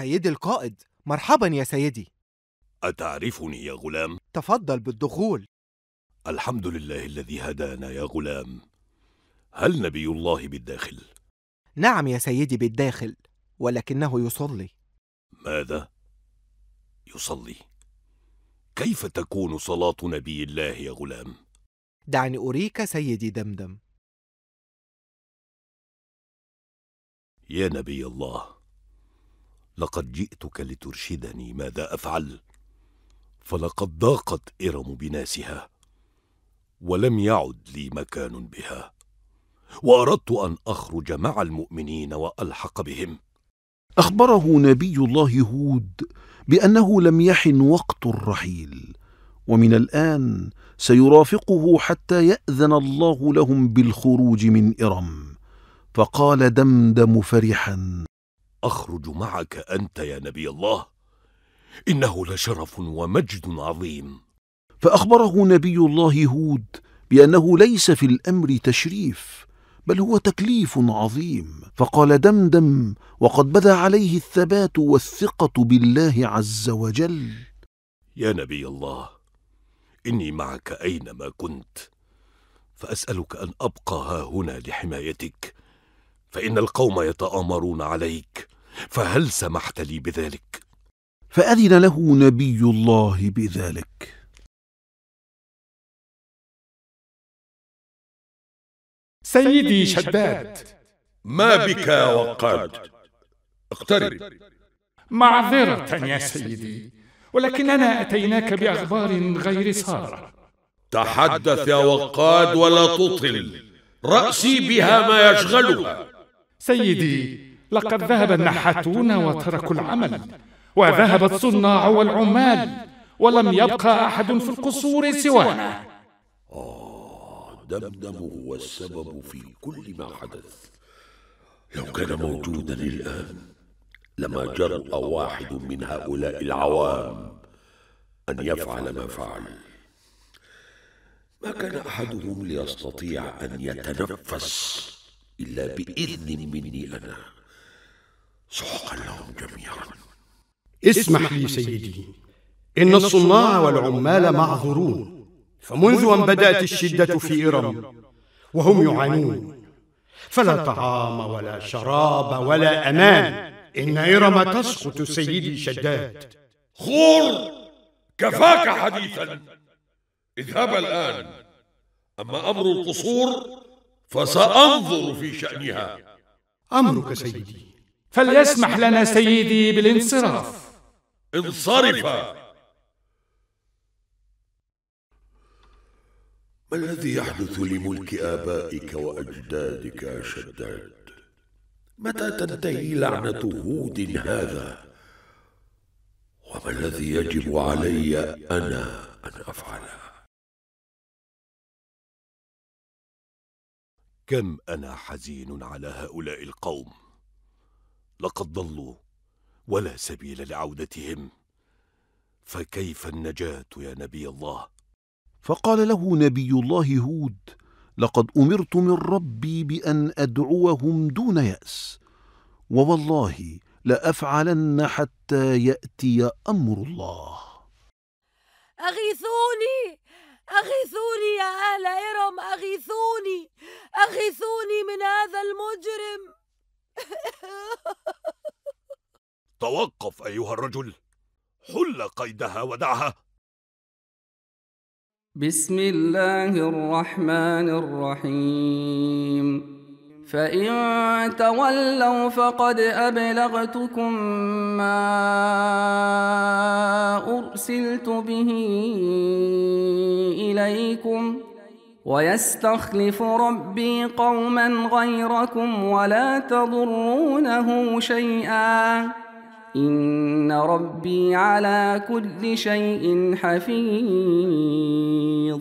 سيدي القائد مرحبا يا سيدي أتعرفني يا غلام؟ تفضل بالدخول الحمد لله الذي هدانا يا غلام هل نبي الله بالداخل؟ نعم يا سيدي بالداخل ولكنه يصلي ماذا؟ يصلي كيف تكون صلاة نبي الله يا غلام؟ دعني أريك سيدي دمدم يا نبي الله لقد جئتك لترشدني ماذا أفعل فلقد ضاقت إرم بناسها ولم يعد لي مكان بها وأردت أن أخرج مع المؤمنين وألحق بهم أخبره نبي الله هود بأنه لم يحن وقت الرحيل ومن الآن سيرافقه حتى يأذن الله لهم بالخروج من إرم فقال دمدم فرحا أخرج معك أنت يا نبي الله إنه لشرف ومجد عظيم فأخبره نبي الله هود بأنه ليس في الأمر تشريف بل هو تكليف عظيم فقال دمدم وقد بدا عليه الثبات والثقة بالله عز وجل يا نبي الله إني معك أينما كنت فأسألك أن أبقى ها هنا لحمايتك فإن القوم يتآمرون عليك فهل سمحت لي بذلك؟ فأذن له نبي الله بذلك سيدي شداد ما بك يا وقاد اقترب معذرة يا سيدي ولكننا أتيناك بأخبار غير سارة تحدث يا وقاد ولا تطل رأسي بها ما يشغلها سيدي لقد ذهب النحاتون وتركوا العمل وذهب الصناع والعمال ولم يبقى أحد في القصور سوانا آه دمدم هو السبب في كل ما حدث لو كان موجودا الآن لما جرأ واحد من هؤلاء العوام أن يفعل ما فعل ما كان أحدهم ليستطيع أن يتنفس إلا بإذن مني أنا سحقا لهم جميعا اسمح لي سيدي إن الصناع والعمال معذورون فمنذ أن بدأت الشدة في إرم وهم يعانون فلا طعام ولا شراب ولا أمان إن إرم تسقط سيدي شداد خور كفاك حديثا اذهب الآن أما أمر القصور فسأنظر في شأنها أمرك سيدي فليسمح لنا سيدي بالانصراف انصرفا ما الذي يحدث لملك آبائك وأجدادك يا شداد؟ متى تنتهي لعنة هود هذا؟ وما الذي يجب علي أنا أن أفعله؟ كم أنا حزين على هؤلاء القوم لقد ضلوا ولا سبيل لعودتهم فكيف النجاة يا نبي الله فقال له نبي الله هود لقد أمرت من ربي بأن أدعوهم دون يأس ووالله لأفعلن حتى يأتي أمر الله أغيثوني أغيثوني يا أهل إرم أغيثوني أغيثوني من هذا المجرم <laughs> توقف أيها الرجل حل قيدها ودعها بسم الله الرحمن الرحيم فإن تولوا فقد أبلغتكم ما أرسلت به إليكم ويستخلف ربي قوما غيركم ولا تضرونه شيئا إن ربي على كل شيء حفيظ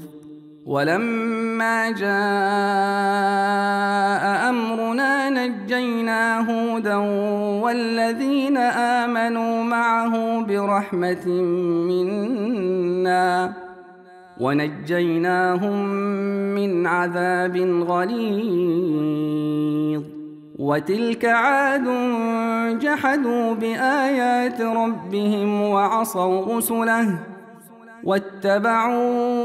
ولما جاء أمرنا نجينا هودا والذين آمنوا معه برحمة منا ونجيناهم من عذاب غليظ وتلك عاد جحدوا بايات ربهم وعصوا رسله واتبعوا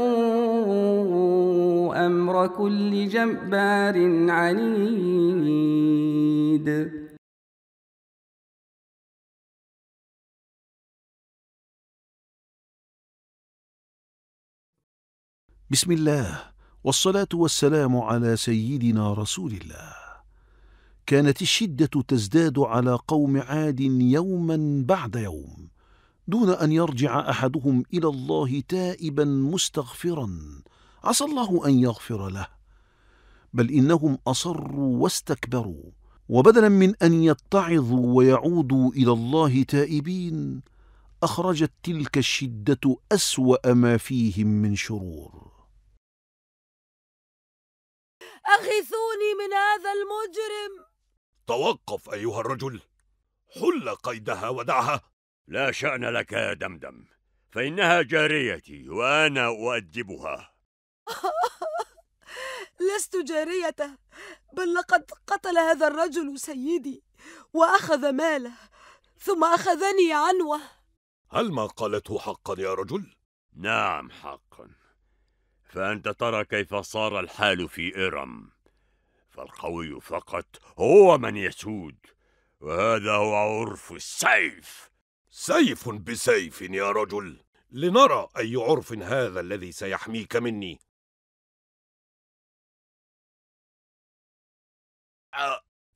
امر كل جبار عنيد بسم الله والصلاة والسلام على سيدنا رسول الله كانت الشدة تزداد على قوم عاد يوما بعد يوم دون أن يرجع أحدهم إلى الله تائبا مستغفرا عسى الله أن يغفر له بل إنهم أصروا واستكبروا وبدلا من أن يتعظوا ويعودوا إلى الله تائبين أخرجت تلك الشدة أسوأ ما فيهم من شرور أغثوني من هذا المجرم توقف أيها الرجل حل قيدها ودعها لا شأن لك يا دمدم فإنها جاريتي وأنا أؤدبها <laughs> لست جاريته بل لقد قتل هذا الرجل سيدي وأخذ ماله ثم أخذني عنوه هل ما قالته حقا يا رجل؟ نعم حقا فأنت ترى كيف صار الحال في إرم فالقوي فقط هو من يسود وهذا هو عرف السيف سيف بسيف يا رجل لنرى أي عرف هذا الذي سيحميك مني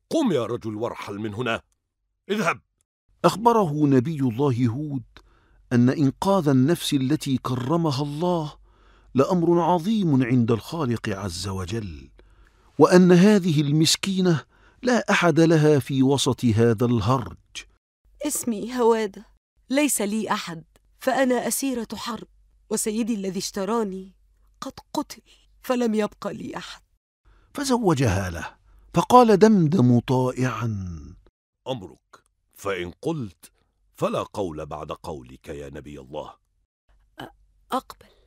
قم يا رجل وارحل من هنا اذهب أخبره نبي الله هود أن إنقاذ النفس التي كرمها الله لامر عظيم عند الخالق عز وجل وان هذه المسكينه لا احد لها في وسط هذا الهرج اسمي هواده ليس لي احد فانا اسيره حرب وسيدي الذي اشتراني قد قتل فلم يبق لي احد فزوجها له فقال دمدم طائعا امرك فان قلت فلا قول بعد قولك يا نبي الله اقبل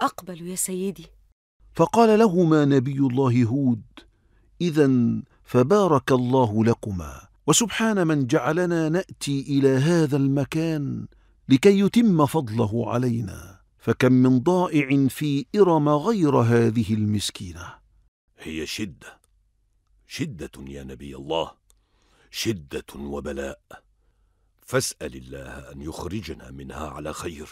أقبل يا سيدي فقال لهما نبي الله هود إذا فبارك الله لكما وسبحان من جعلنا نأتي إلى هذا المكان لكي يتم فضله علينا فكم من ضائع في إرم غير هذه المسكينة هي شدة شدة يا نبي الله شدة وبلاء فاسأل الله أن يخرجنا منها على خير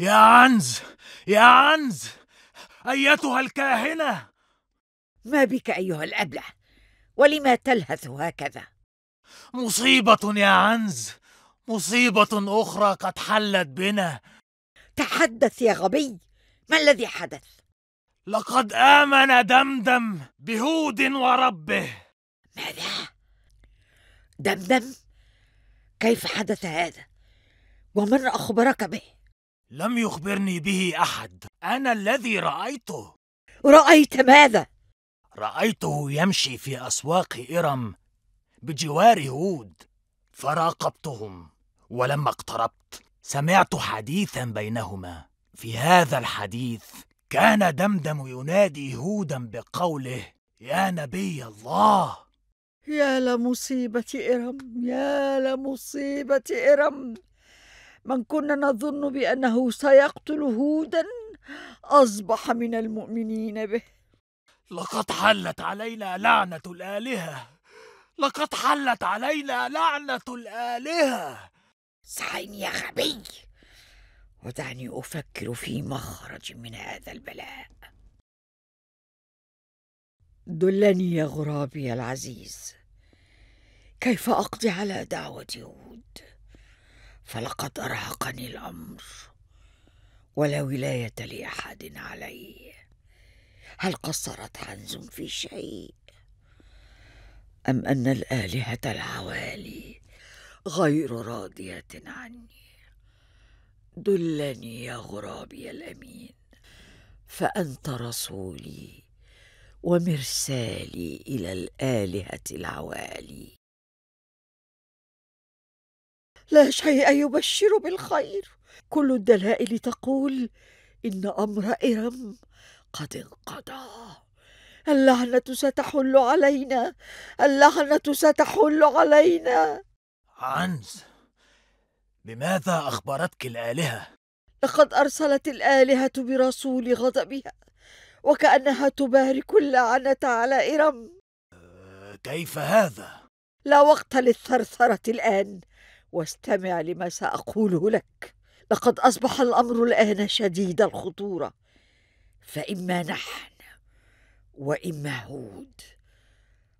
يا عنز يا عنز ايتها الكاهنه ما بك ايها الابله ولما تلهث هكذا مصيبه يا عنز مصيبه اخرى قد حلت بنا تحدث يا غبي ما الذي حدث لقد امن دمدم بهود وربه ماذا دمدم كيف حدث هذا ومن اخبرك به لم يخبرني به أحد أنا الذي رأيته رأيت ماذا؟ رأيته يمشي في أسواق إرم بجوار هود فراقبتهم ولما اقتربت سمعت حديثا بينهما في هذا الحديث كان دمدم ينادي هودا بقوله يا نبي الله يا لمصيبة إرم يا لمصيبة إرم من كنا نظن بأنه سيقتل هودا أصبح من المؤمنين به لقد حلت علينا لعنة الآلهة لقد حلت علينا لعنة الآلهة صحن يا غبي ودعني أفكر في مخرج من هذا البلاء دلني يا غرابي العزيز كيف أقضي على دعوة هود فلقد أرهقني الأمر ولا ولاية لأحد علي هل قصرت حنز في شيء أم أن الآلهة العوالي غير راضية عني دلني يا غرابي الأمين فأنت رسولي ومرسالي إلى الآلهة العوالي لا شيء يبشر بالخير كل الدلائل تقول ان امر ارم قد انقضى اللعنه ستحل علينا اللعنه ستحل علينا عنز بماذا اخبرتك الالهه لقد ارسلت الالهه برسول غضبها وكانها تبارك اللعنه على ارم أه، كيف هذا لا وقت للثرثره الان واستمع لما ساقوله لك لقد اصبح الامر الان شديد الخطوره فاما نحن واما هود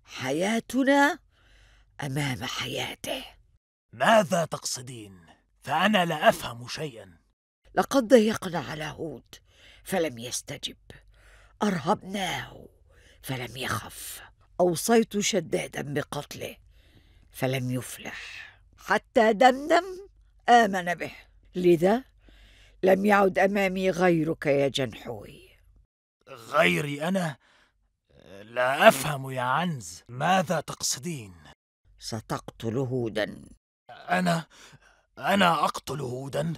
حياتنا امام حياته ماذا تقصدين فانا لا افهم شيئا لقد ضيقنا على هود فلم يستجب ارهبناه فلم يخف اوصيت شدادا بقتله فلم يفلح حتى دمدم آمن به لذا لم يعد أمامي غيرك يا جنحوي غيري أنا؟ لا أفهم يا عنز ماذا تقصدين؟ ستقتل هودا أنا؟ أنا أقتل هودا؟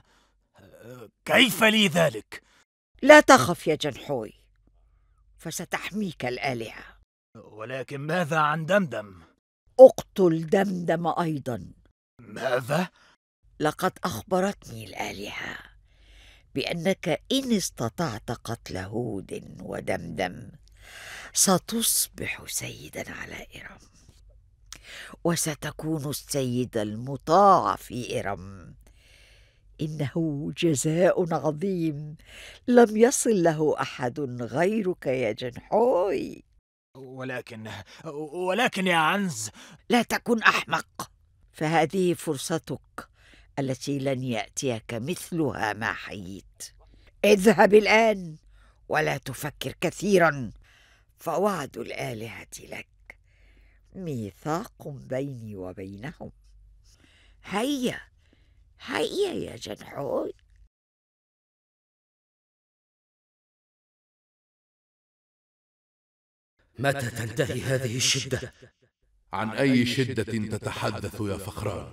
كيف لي ذلك؟ لا تخف يا جنحوي فستحميك الآلهة ولكن ماذا عن دمدم؟ اقتل دمدم أيضا ماذا؟ لقد أخبرتني الآلهة بأنك إن استطعت قتل هود ودمدم ستصبح سيدا على إرم وستكون السيد المطاع في إرم إنه جزاء عظيم لم يصل له أحد غيرك يا جنحوي ولكن ولكن يا عنز لا تكن أحمق فهذه فرصتك التي لن ياتيك مثلها ما حييت اذهب الان ولا تفكر كثيرا فوعد الالهه لك ميثاق بيني وبينهم هيا هيا يا جنحوي متى تنتهي هذه الشدة؟ عن أي شدة تتحدث يا فخران؟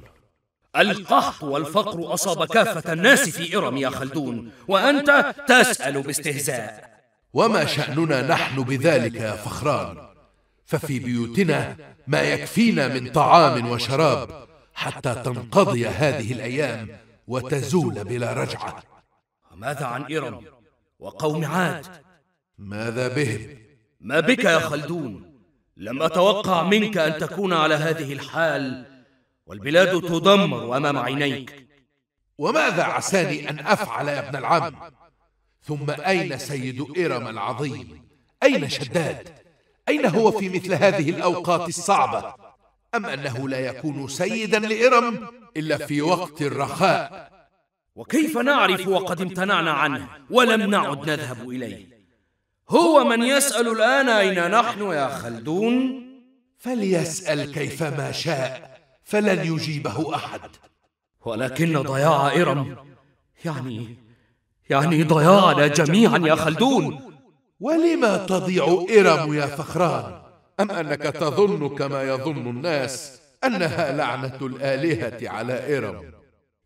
القحط والفقر أصاب كافة الناس في إرم يا خلدون وأنت تسأل باستهزاء وما شأننا نحن بذلك يا فخران ففي بيوتنا ما يكفينا من طعام وشراب حتى تنقضي هذه الأيام وتزول بلا رجعة ماذا عن إرم وقوم عاد ماذا بهم؟ ما بك يا خلدون لم أتوقع منك أن تكون على هذه الحال والبلاد تدمر أمام عينيك وماذا عساني أن أفعل يا ابن العم؟ ثم أين سيد إرم العظيم؟ أين شداد؟ أين هو في مثل هذه الأوقات الصعبة؟ أم أنه لا يكون سيدا لإرم إلا في وقت الرخاء؟ وكيف نعرف وقد امتنعنا عنه ولم نعد نذهب إليه؟ هو من يسأل الآن أين نحن يا خلدون فليسأل كيفما شاء فلن يجيبه أحد ولكن ضياع إرم يعني يعني ضياعنا جميعا يا خلدون ولما تضيع إرم يا فخران أم أنك تظن كما يظن الناس أنها لعنة الآلهة على إرم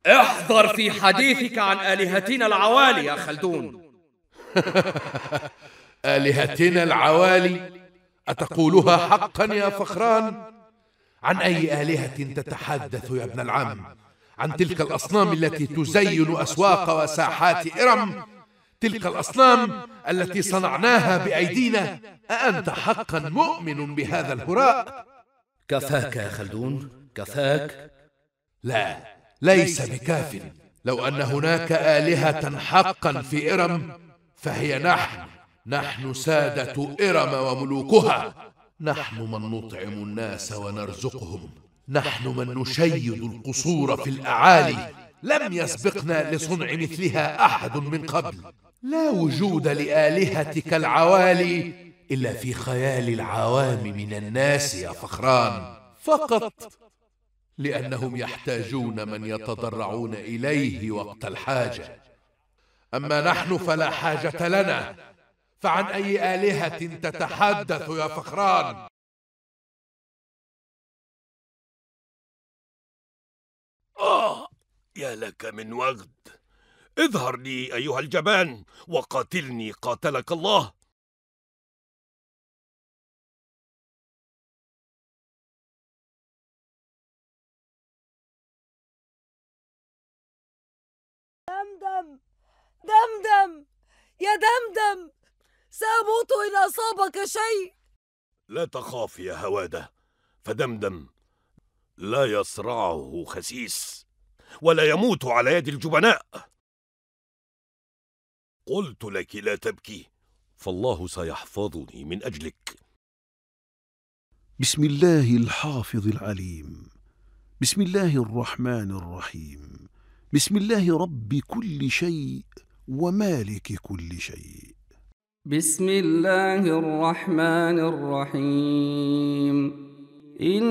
احذر في حديثك عن آلهتنا العوالي يا خلدون <laughs> آلهتنا العوالي أتقولها حقا يا فخران عن أي آلهة تتحدث يا ابن العم عن تلك الأصنام التي تزين أسواق وساحات إرم تلك الأصنام التي صنعناها بأيدينا أأنت حقا مؤمن بهذا الهراء كفاك يا خلدون كفاك لا ليس بكاف لو أن هناك آلهة حقا في إرم فهي نحن نحن سادة إرم وملوكها نحن من نطعم الناس ونرزقهم نحن من نشيد القصور في الأعالي لم يسبقنا لصنع مثلها أحد من قبل لا وجود لآلهتك العوالي إلا في خيال العوام من الناس يا فخران فقط لأنهم يحتاجون من يتضرعون إليه وقت الحاجة أما نحن فلا حاجة لنا فعن أي آلهة تتحدث يا فخران آه يا لك من وغد اظهر لي أيها الجبان وقاتلني قاتلك الله دمدم دمدم يا دمدم سأموت إن أصابك شيء لا تخاف يا هوادة فدمدم لا يصرعه خسيس ولا يموت على يد الجبناء قلت لك لا تبكي فالله سيحفظني من أجلك بسم الله الحافظ العليم بسم الله الرحمن الرحيم بسم الله رب كل شيء ومالك كل شيء بسم الله الرحمن الرحيم إن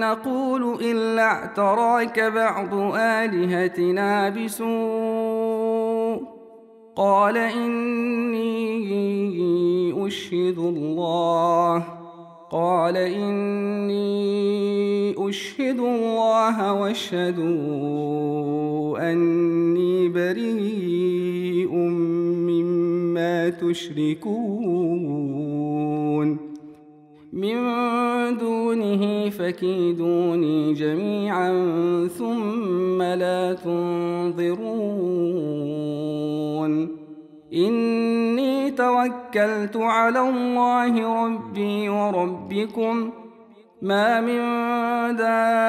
نقول إلا اعتراك بعض آلهتنا بسوء قال إني أشهد الله قال إني أشهد الله واشهدوا أني بريء مما ما تشركون من دونه فكيدوني جميعا ثم لا تنظرون إني توكلت على الله ربي وربكم ۖ ما من دابة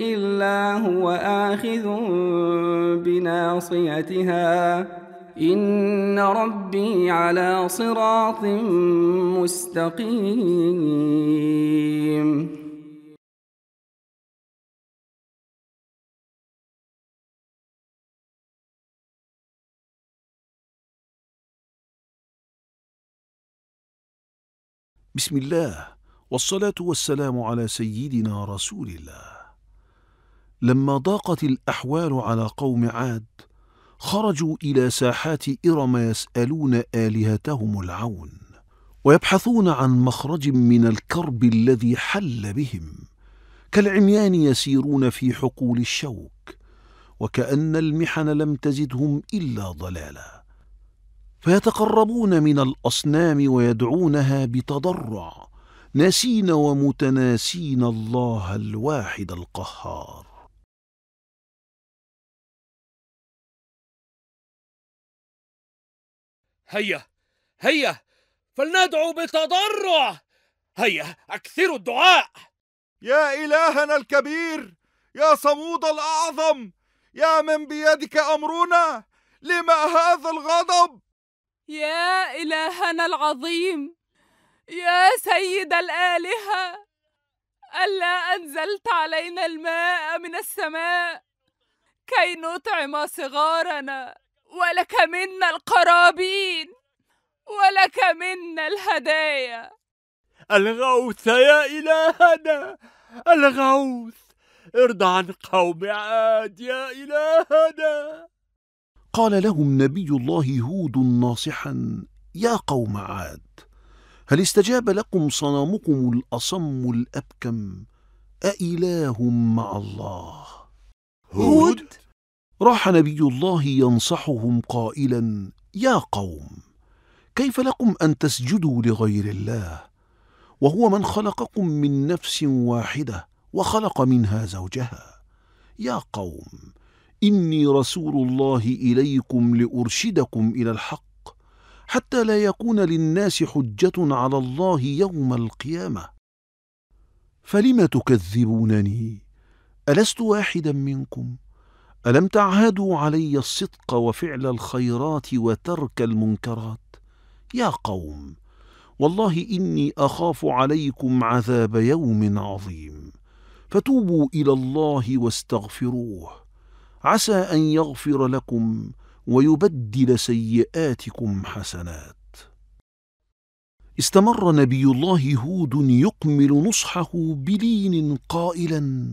إلا هو آخذ بناصيتها إن ربي على صراط مستقيم بسم الله والصلاة والسلام على سيدنا رسول الله لما ضاقت الأحوال على قوم عاد خرجوا إلى ساحات إرم يسألون آلهتهم العون ويبحثون عن مخرج من الكرب الذي حل بهم كالعميان يسيرون في حقول الشوك وكأن المحن لم تزدهم إلا ضلالاً فيتقربون من الاصنام ويدعونها بتضرع ناسين ومتناسين الله الواحد القهار هيا هيا فلندعو بتضرع هيا اكثروا الدعاء يا الهنا الكبير يا صمود الاعظم يا من بيدك امرنا لما هذا الغضب يا إلهنا العظيم يا سيد الآلهة ألا أنزلت علينا الماء من السماء كي نطعم صغارنا ولك منا القرابين ولك منا الهدايا الغوث يا إلهنا الغوث ارض عن قوم عاد يا إلهنا قال لهم نبي الله هود ناصحا يا قوم عاد هل استجاب لكم صنامكم الأصم الأبكم أإله مع الله هود راح نبي الله ينصحهم قائلا يا قوم كيف لكم أن تسجدوا لغير الله وهو من خلقكم من نفس واحدة وخلق منها زوجها يا قوم إني رسول الله إليكم لأرشدكم إلى الحق حتى لا يكون للناس حجة على الله يوم القيامة فلم تكذبونني ألست واحدا منكم ألم تعهدوا علي الصدق وفعل الخيرات وترك المنكرات يا قوم والله إني أخاف عليكم عذاب يوم عظيم فتوبوا إلى الله واستغفروه عسى أن يغفر لكم ويبدل سيئاتكم حسنات استمر نبي الله هود يكمل نصحه بلين قائلا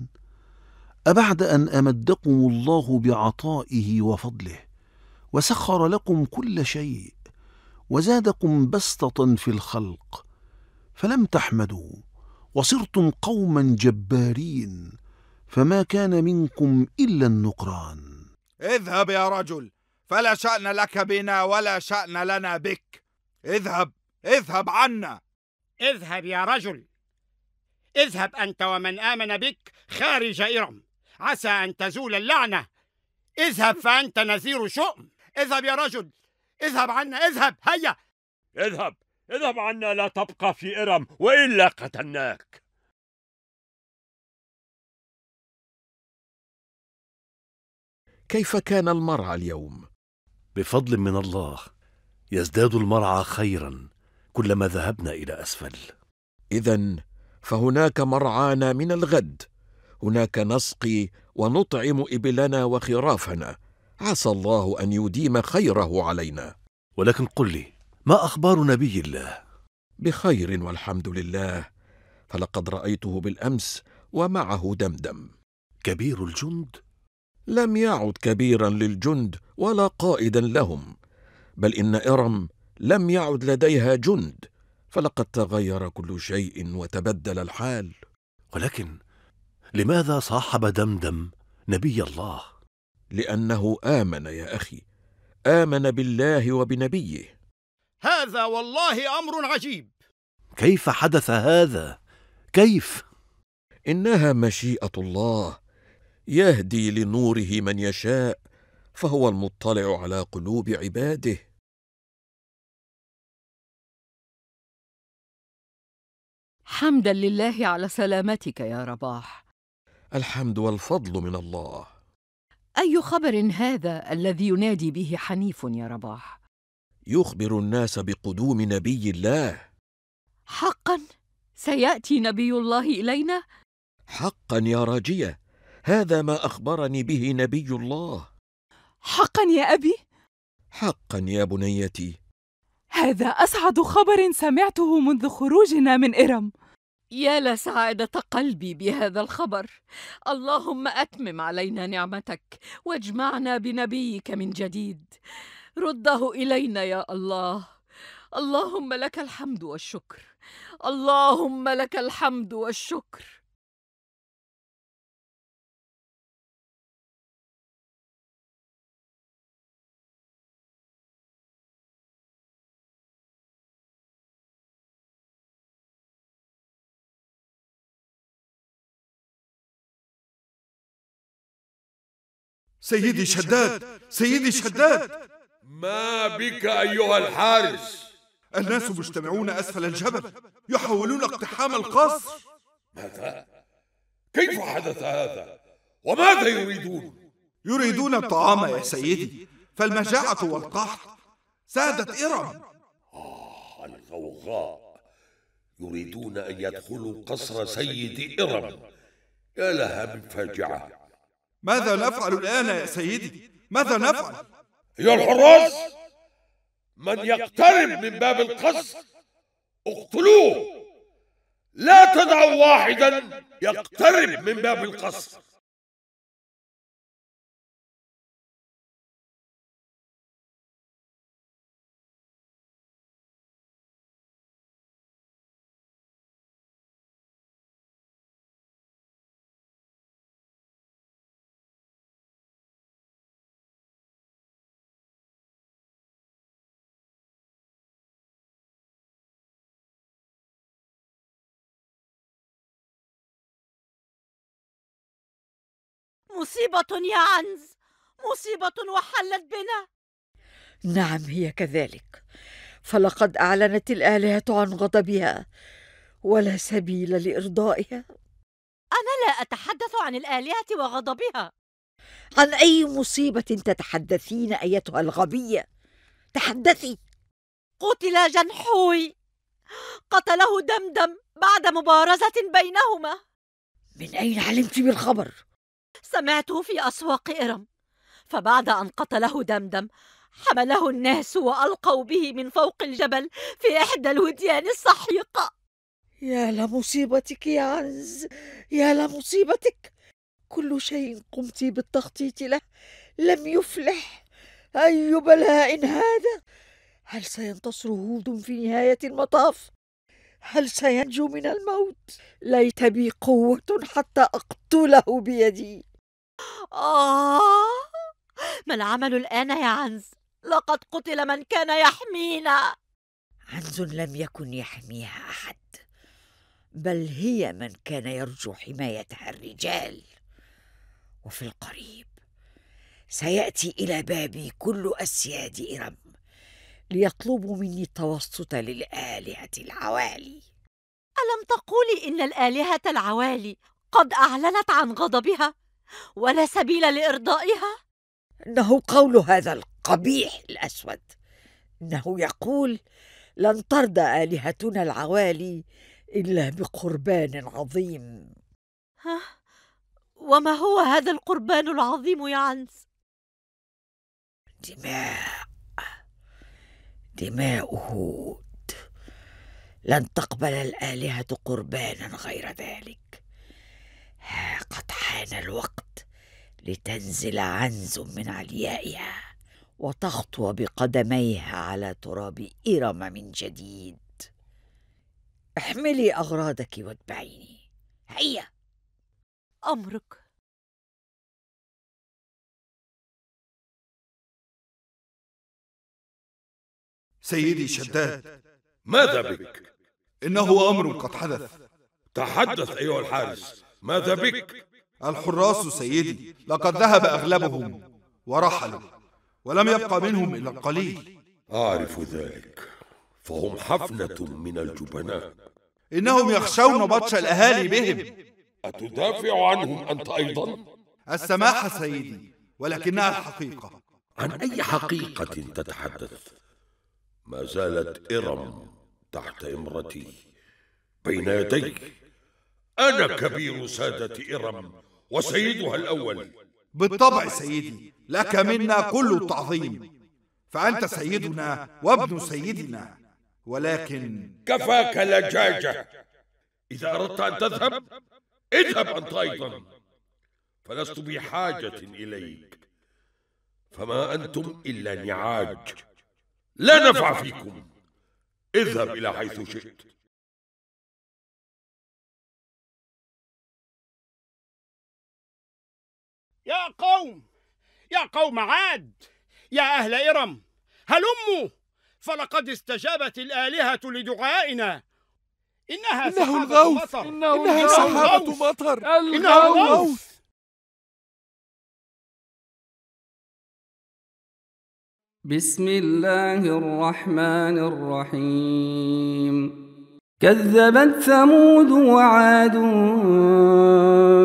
أبعد أن أمدكم الله بعطائه وفضله وسخر لكم كل شيء وزادكم بسطة في الخلق فلم تحمدوا وصرتم قوما جبارين فما كان منكم إلا النقران اذهب يا رجل فلا شأن لك بنا ولا شأن لنا بك اذهب اذهب عنا اذهب يا رجل اذهب أنت ومن آمن بك خارج إرم عسى أن تزول اللعنة اذهب فأنت نذير شؤم اذهب يا رجل اذهب عنا اذهب هيا اذهب اذهب عنا لا تبقى في إرم وإلا قتلناك كيف كان المرعى اليوم بفضل من الله يزداد المرعى خيرا كلما ذهبنا الى اسفل اذا فهناك مرعانا من الغد هناك نسقي ونطعم ابلنا وخرافنا عسى الله ان يديم خيره علينا ولكن قل لي ما اخبار نبي الله بخير والحمد لله فلقد رايته بالامس ومعه دمدم كبير الجند لم يعد كبيرا للجند ولا قائدا لهم بل ان ارم لم يعد لديها جند فلقد تغير كل شيء وتبدل الحال ولكن لماذا صاحب دمدم نبي الله لانه امن يا اخي امن بالله وبنبيه هذا والله امر عجيب كيف حدث هذا كيف انها مشيئه الله يهدي لنوره من يشاء فهو المطلع على قلوب عباده حمدا لله على سلامتك يا رباح الحمد والفضل من الله اي خبر هذا الذي ينادي به حنيف يا رباح يخبر الناس بقدوم نبي الله حقا سياتي نبي الله الينا حقا يا راجيه هذا ما اخبرني به نبي الله حقا يا ابي حقا يا بنيتي هذا اسعد خبر سمعته منذ خروجنا من ارم يا لسعاده قلبي بهذا الخبر اللهم اتمم علينا نعمتك واجمعنا بنبيك من جديد رده الينا يا الله اللهم لك الحمد والشكر اللهم لك الحمد والشكر سيدي شداد سيدي شداد ما بك أيها الحارس الناس مجتمعون أسفل الجبل يحاولون اقتحام القصر ماذا؟ كيف حدث هذا؟ وماذا يريدون؟ يريدون الطعام يا سيدي فالمجاعة والقحط سادت إرم آه الغوغاء يريدون أن يدخلوا قصر سيد إرم يا لها من فاجعة ماذا نفعل الآن يا سيدي؟ ماذا نفعل؟ يا الحراس من يقترب من باب القصر اقتلوه لا تدعوا واحدا يقترب من باب القصر مصيبة يا عنز مصيبة وحلت بنا نعم هي كذلك فلقد أعلنت الآلهة عن غضبها ولا سبيل لإرضائها أنا لا أتحدث عن الآلهة وغضبها عن أي مصيبة تتحدثين أيتها الغبية تحدثي قتل جنحوي قتله دمدم بعد مبارزة بينهما من أين علمت بالخبر؟ سمعته في أسواق إرم فبعد أن قتله دمدم حمله الناس وألقوا به من فوق الجبل في إحدى الوديان السحيقة يا لمصيبتك يا عنز يا لمصيبتك كل شيء قمت بالتخطيط له لم يفلح أي بلاء هذا هل سينتصر هود في نهاية المطاف هل سينجو من الموت ليت بي قوه حتى اقتله بيدي اه ما العمل الان يا عنز لقد قتل من كان يحمينا عنز لم يكن يحميها احد بل هي من كان يرجو حمايتها الرجال وفي القريب سياتي الى بابي كل اسياد ارم ليطلبوا مني التوسط للآلهة العوالي ألم تقولي إن الآلهة العوالي قد أعلنت عن غضبها ولا سبيل لإرضائها؟ إنه قول هذا القبيح الأسود إنه يقول لن ترضى آلهتنا العوالي إلا بقربان عظيم ها؟ وما هو هذا القربان العظيم يا عنز؟ دماء دماء هود لن تقبل الالهه قربانا غير ذلك ها قد حان الوقت لتنزل عنز من عليائها وتخطو بقدميها على تراب ارم من جديد احملي اغراضك واتبعيني هيا امرك سيدي شداد ماذا بك؟ إنه أمر قد حدث تحدث أيها الحارس ماذا بك؟ الحراس سيدي لقد ذهب أغلبهم ورحلوا ولم يبقى منهم إلا القليل أعرف ذلك فهم حفنة من الجبناء إنهم يخشون بطش الأهالي بهم أتدافع عنهم أنت أيضا؟ السماحة سيدي ولكنها الحقيقة عن أي حقيقة تتحدث؟ ما زالت إرم تحت إمرتي بين يدي أنا كبير سادة إرم وسيدها الأول بالطبع سيدي لك منا كل التعظيم فأنت سيدنا وابن سيدنا ولكن كفاك لجاجة إذا أردت أن تذهب اذهب أنت أيضا فلست بحاجة إليك فما أنتم إلا نعاج لا نفع فيكم اذهب إلى حيث شئت يا قوم يا قوم عاد يا أهل إرم هلموا فلقد استجابت الآلهة لدعائنا إنها إنه سحابة الغوث. مطر إنه إنها سحابة مطر الغوث بسم الله الرحمن الرحيم كذبت ثمود وعاد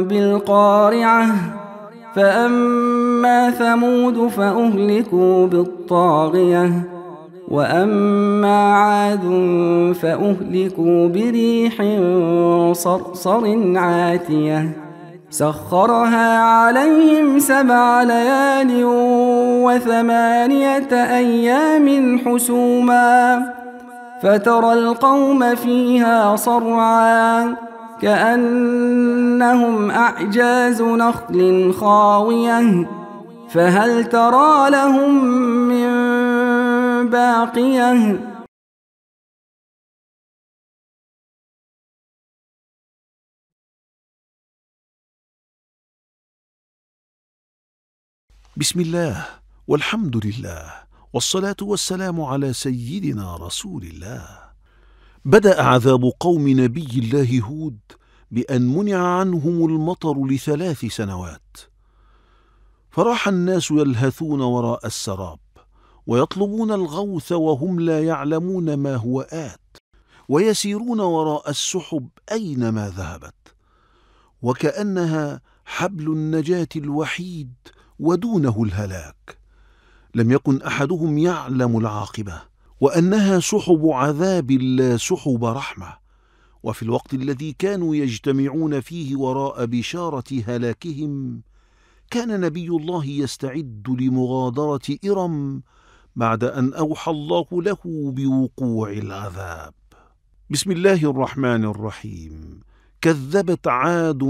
بالقارعة فأما ثمود فأهلكوا بالطاغية وأما عاد فأهلكوا بريح صرصر عاتية سخرها عليهم سبع ليال وثمانية أيام حسوما فترى القوم فيها صرعا كأنهم أعجاز نخل خاوية فهل ترى لهم من باقيه بسم الله والحمد لله والصلاة والسلام على سيدنا رسول الله بدأ عذاب قوم نبي الله هود بأن منع عنهم المطر لثلاث سنوات فراح الناس يلهثون وراء السراب ويطلبون الغوث وهم لا يعلمون ما هو آت ويسيرون وراء السحب أينما ذهبت وكأنها حبل النجاة الوحيد ودونه الهلاك لم يكن احدهم يعلم العاقبه وانها سحب عذاب لا سحب رحمه وفي الوقت الذي كانوا يجتمعون فيه وراء بشاره هلاكهم كان نبي الله يستعد لمغادره ارم بعد ان اوحى الله له بوقوع العذاب بسم الله الرحمن الرحيم كذبت عاد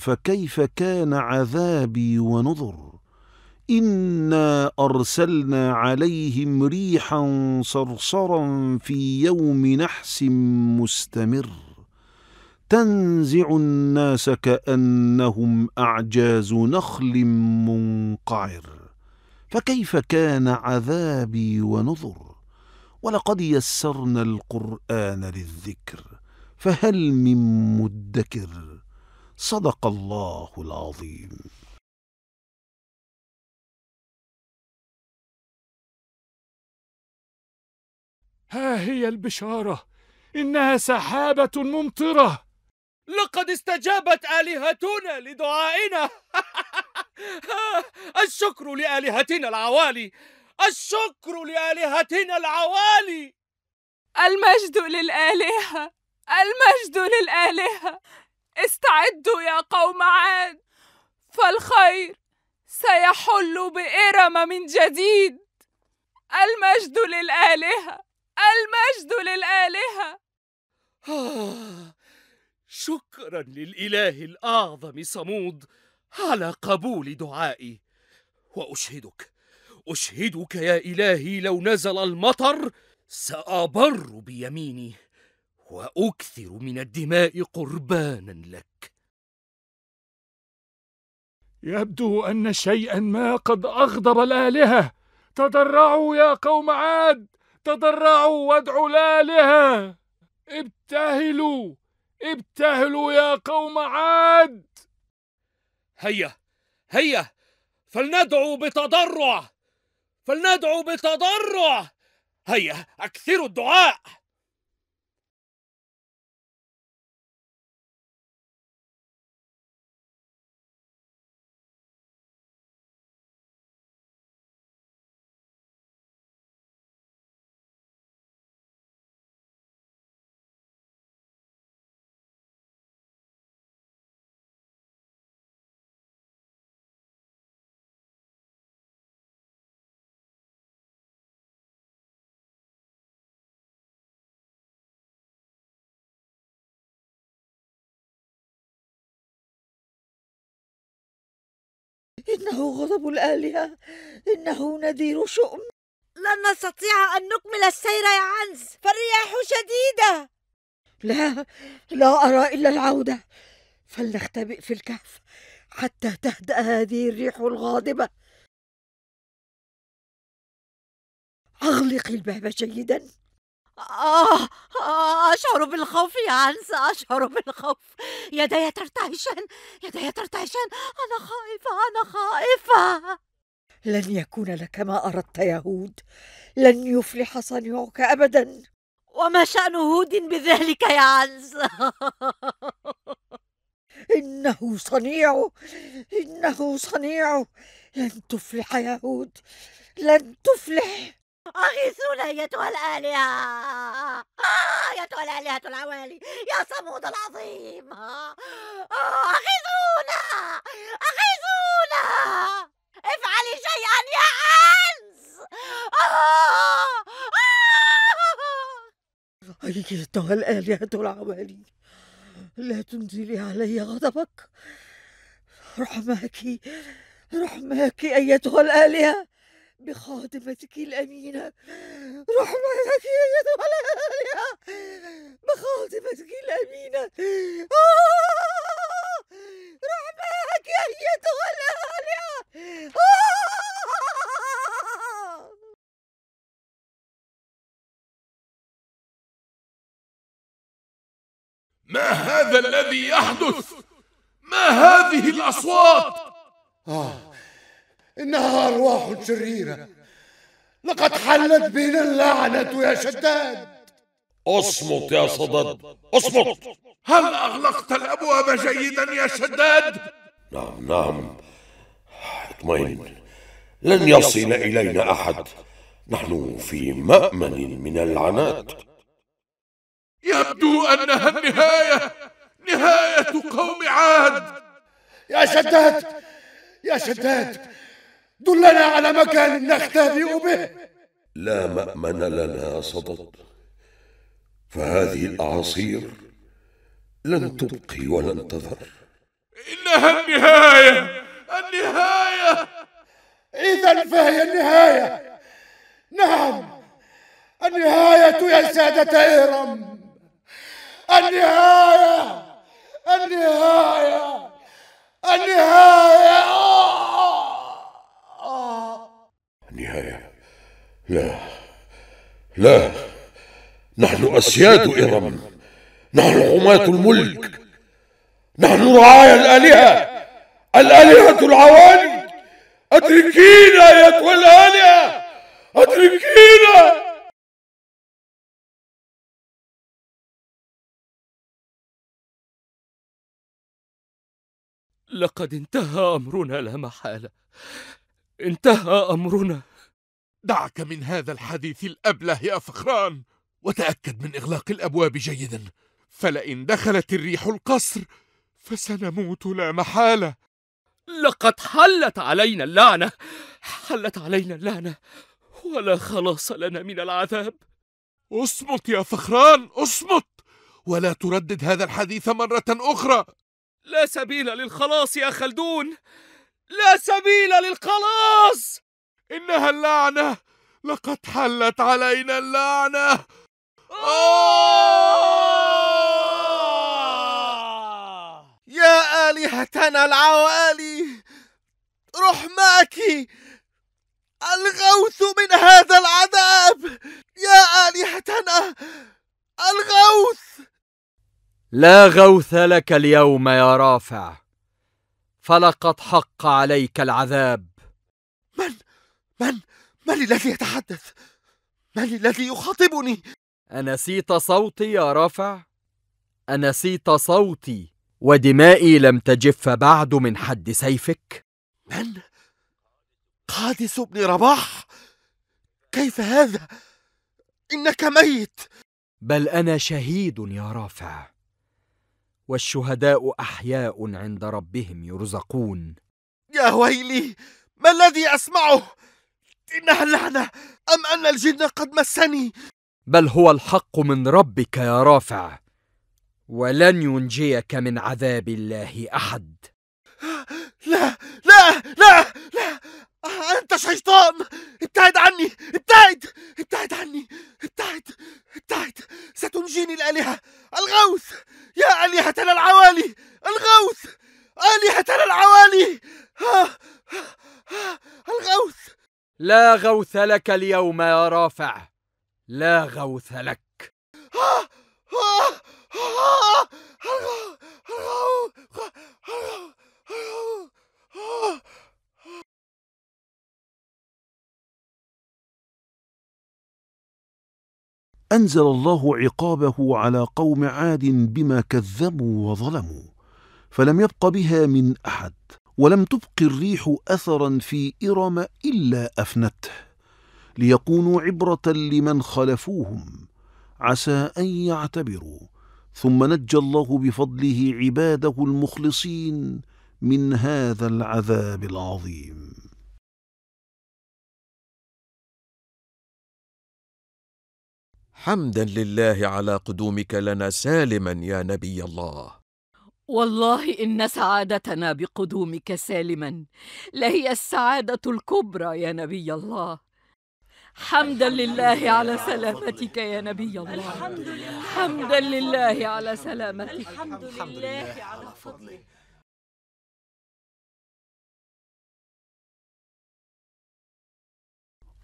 فكيف كان عذابي ونذر إنا أرسلنا عليهم ريحا صرصرا في يوم نحس مستمر تنزع الناس كأنهم أعجاز نخل منقعر فكيف كان عذابي ونذر ولقد يسرنا القرآن للذكر فهل من مدكر صدق الله العظيم ها هي البشارة إنها سحابة ممطرة لقد استجابت آلهتنا لدعائنا <laughs> الشكر لآلهتنا العوالي الشكر لآلهتنا العوالي المجد للآلهة المجد للآلهة استعدوا يا قوم عاد فالخير سيحل بإرم من جديد المجد للآلهة المجد للآلهة آه شكرا للإله الأعظم صمود على قبول دعائي وأشهدك أشهدك يا إلهي لو نزل المطر سأبر بيميني وأكثر من الدماء قربانا لك يبدو أن شيئا ما قد أغضب الآلهة تضرعوا يا قوم عاد تضرعوا وادعوا الآلهة ابتهلوا ابتهلوا يا قوم عاد هيا هيا فلندعو بتضرع فلندعو بتضرع هيا اكثروا الدعاء إنه غضب الآلهة إنه نذير شؤم لن نستطيع أن نكمل السير يا عنز فالرياح شديدة لا لا أرى إلا العودة فلنختبئ في الكهف حتى تهدأ هذه الريح الغاضبة أغلقي الباب جيدا آه،, آه, أشعر بالخوف يا عنز أشعر بالخوف يدي ترتعشان يدي ترتعشان أنا خائفة أنا خائفة لن يكون لك ما أردت يا هود لن يفلح صنيعك أبدا وما شأن هود بذلك يا عنز <laughs> إنه صنيع إنه صنيع لن تفلح يا هود لن تفلح أغيثونا أيتها الآلهة آه، أيتها الآلهة العوالي يا صمود العظيم آه، أغيثونا أغيثونا افعلي شيئا يا أنس آه، أيتها الآلهة العوالي لا تنزلي علي غضبك رحماك رحماك أيتها الآلهة بخاطبتك الأمينة رحمتك يا أيتها الآلهة بخاطبتك الأمينة آه رحمتك يا أيتها الآلهة آه ما هذا الذي يحدث؟ ما هذه الأصوات؟ آه إنها أرواح شريرة لقد حلت بنا اللعنة يا شداد اصمت يا صدد اصمت هل أغلقت الأبواب جيدا يا شداد؟ نعم نعم اطمئن لن يصل إلينا أحد نحن في مأمن من اللعنات يبدو أنها النهاية نهاية قوم عاد يا شداد يا شداد دلنا على مكان نختبئ به لا مامن لنا صدد فهذه الاعاصير لن تبقي ولن تظهر انها النهايه النهايه اذا فهي النهايه نعم النهايه يا ساده النهاية النهايه النهايه النهايه النهاية لا لا نحن أسياد إرم نحن حماة الملك نحن رعايا الآلهة الآلهة العوالي أتركينا أيتها الآلهة أتركينا لقد انتهى أمرنا لا محالة انتهى أمرنا دعك من هذا الحديث الأبله يا فخران وتأكد من إغلاق الأبواب جيدا فلئن دخلت الريح القصر فسنموت لا محالة لقد حلت علينا اللعنة حلت علينا اللعنة ولا خلاص لنا من العذاب اصمت يا فخران اصمت ولا تردد هذا الحديث مرة أخرى لا سبيل للخلاص يا خلدون لا سبيل للخلاص إنها اللعنة لقد حلت علينا اللعنة يا آلهتنا العوالي رحماك الغوث من هذا العذاب يا آلهتنا الغوث لا غوث لك اليوم يا رافع فلقد حق عليك العذاب من من الذي يتحدث من الذي يخاطبني انسيت صوتي يا رافع انسيت صوتي ودمائي لم تجف بعد من حد سيفك من قادس بن رباح كيف هذا انك ميت بل انا شهيد يا رافع والشهداء احياء عند ربهم يرزقون يا ويلي ما الذي اسمعه إنها اللعنة أم أن الجن قد مسني بل هو الحق من ربك يا رافع ولن ينجيك من عذاب الله أحد لا لا لا لا أه، أنت شيطان ابتعد عني ابتعد ابتعد عني ابتعد ابتعد ستنجيني الآلهة الغوث يا آلهتنا العوالي الغوث آلهتنا العوالي الغوث لا غوث لك اليوم يا رافع لا غوث لك انزل الله عقابه على قوم عاد بما كذبوا وظلموا فلم يبق بها من احد ولم تبق الريح أثرا في إرم إلا أفنته ليكونوا عبرة لمن خلفوهم عسى أن يعتبروا ثم نجى الله بفضله عباده المخلصين من هذا العذاب العظيم حمدا لله على قدومك لنا سالما يا نبي الله والله إن سعادتنا بقدومك سالما لهي السعادة الكبرى يا نبي الله حمدا لله على سلامتك يا نبي الله الحمد لله حمدا لله على سلامتك الحمد لله على فضله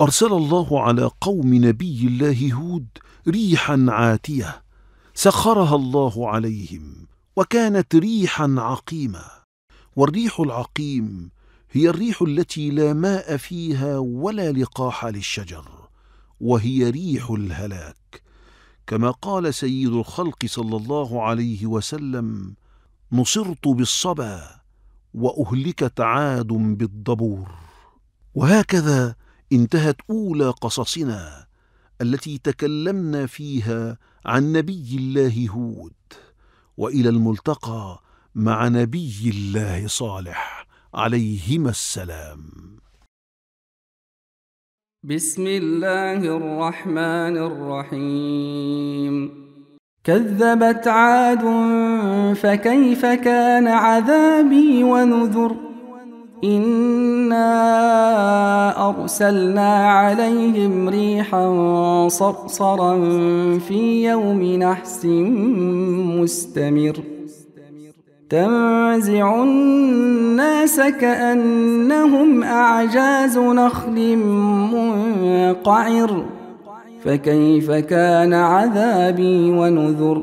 أرسل الله على قوم نبي الله هود ريحا عاتية سخرها الله عليهم وكانت ريحا عقيمة والريح العقيم هي الريح التي لا ماء فيها ولا لقاح للشجر وهي ريح الهلاك كما قال سيد الخلق صلى الله عليه وسلم نصرت بالصبا وأهلكت عاد بالضبور وهكذا انتهت أولى قصصنا التي تكلمنا فيها عن نبي الله هود والى الملتقى مع نبي الله صالح عليهما السلام بسم الله الرحمن الرحيم كذبت عاد فكيف كان عذابي ونذر إنا أرسلنا عليهم ريحا صرصرا في يوم نحس مستمر تنزع الناس كأنهم أعجاز نخل منقعر فكيف كان عذابي ونذر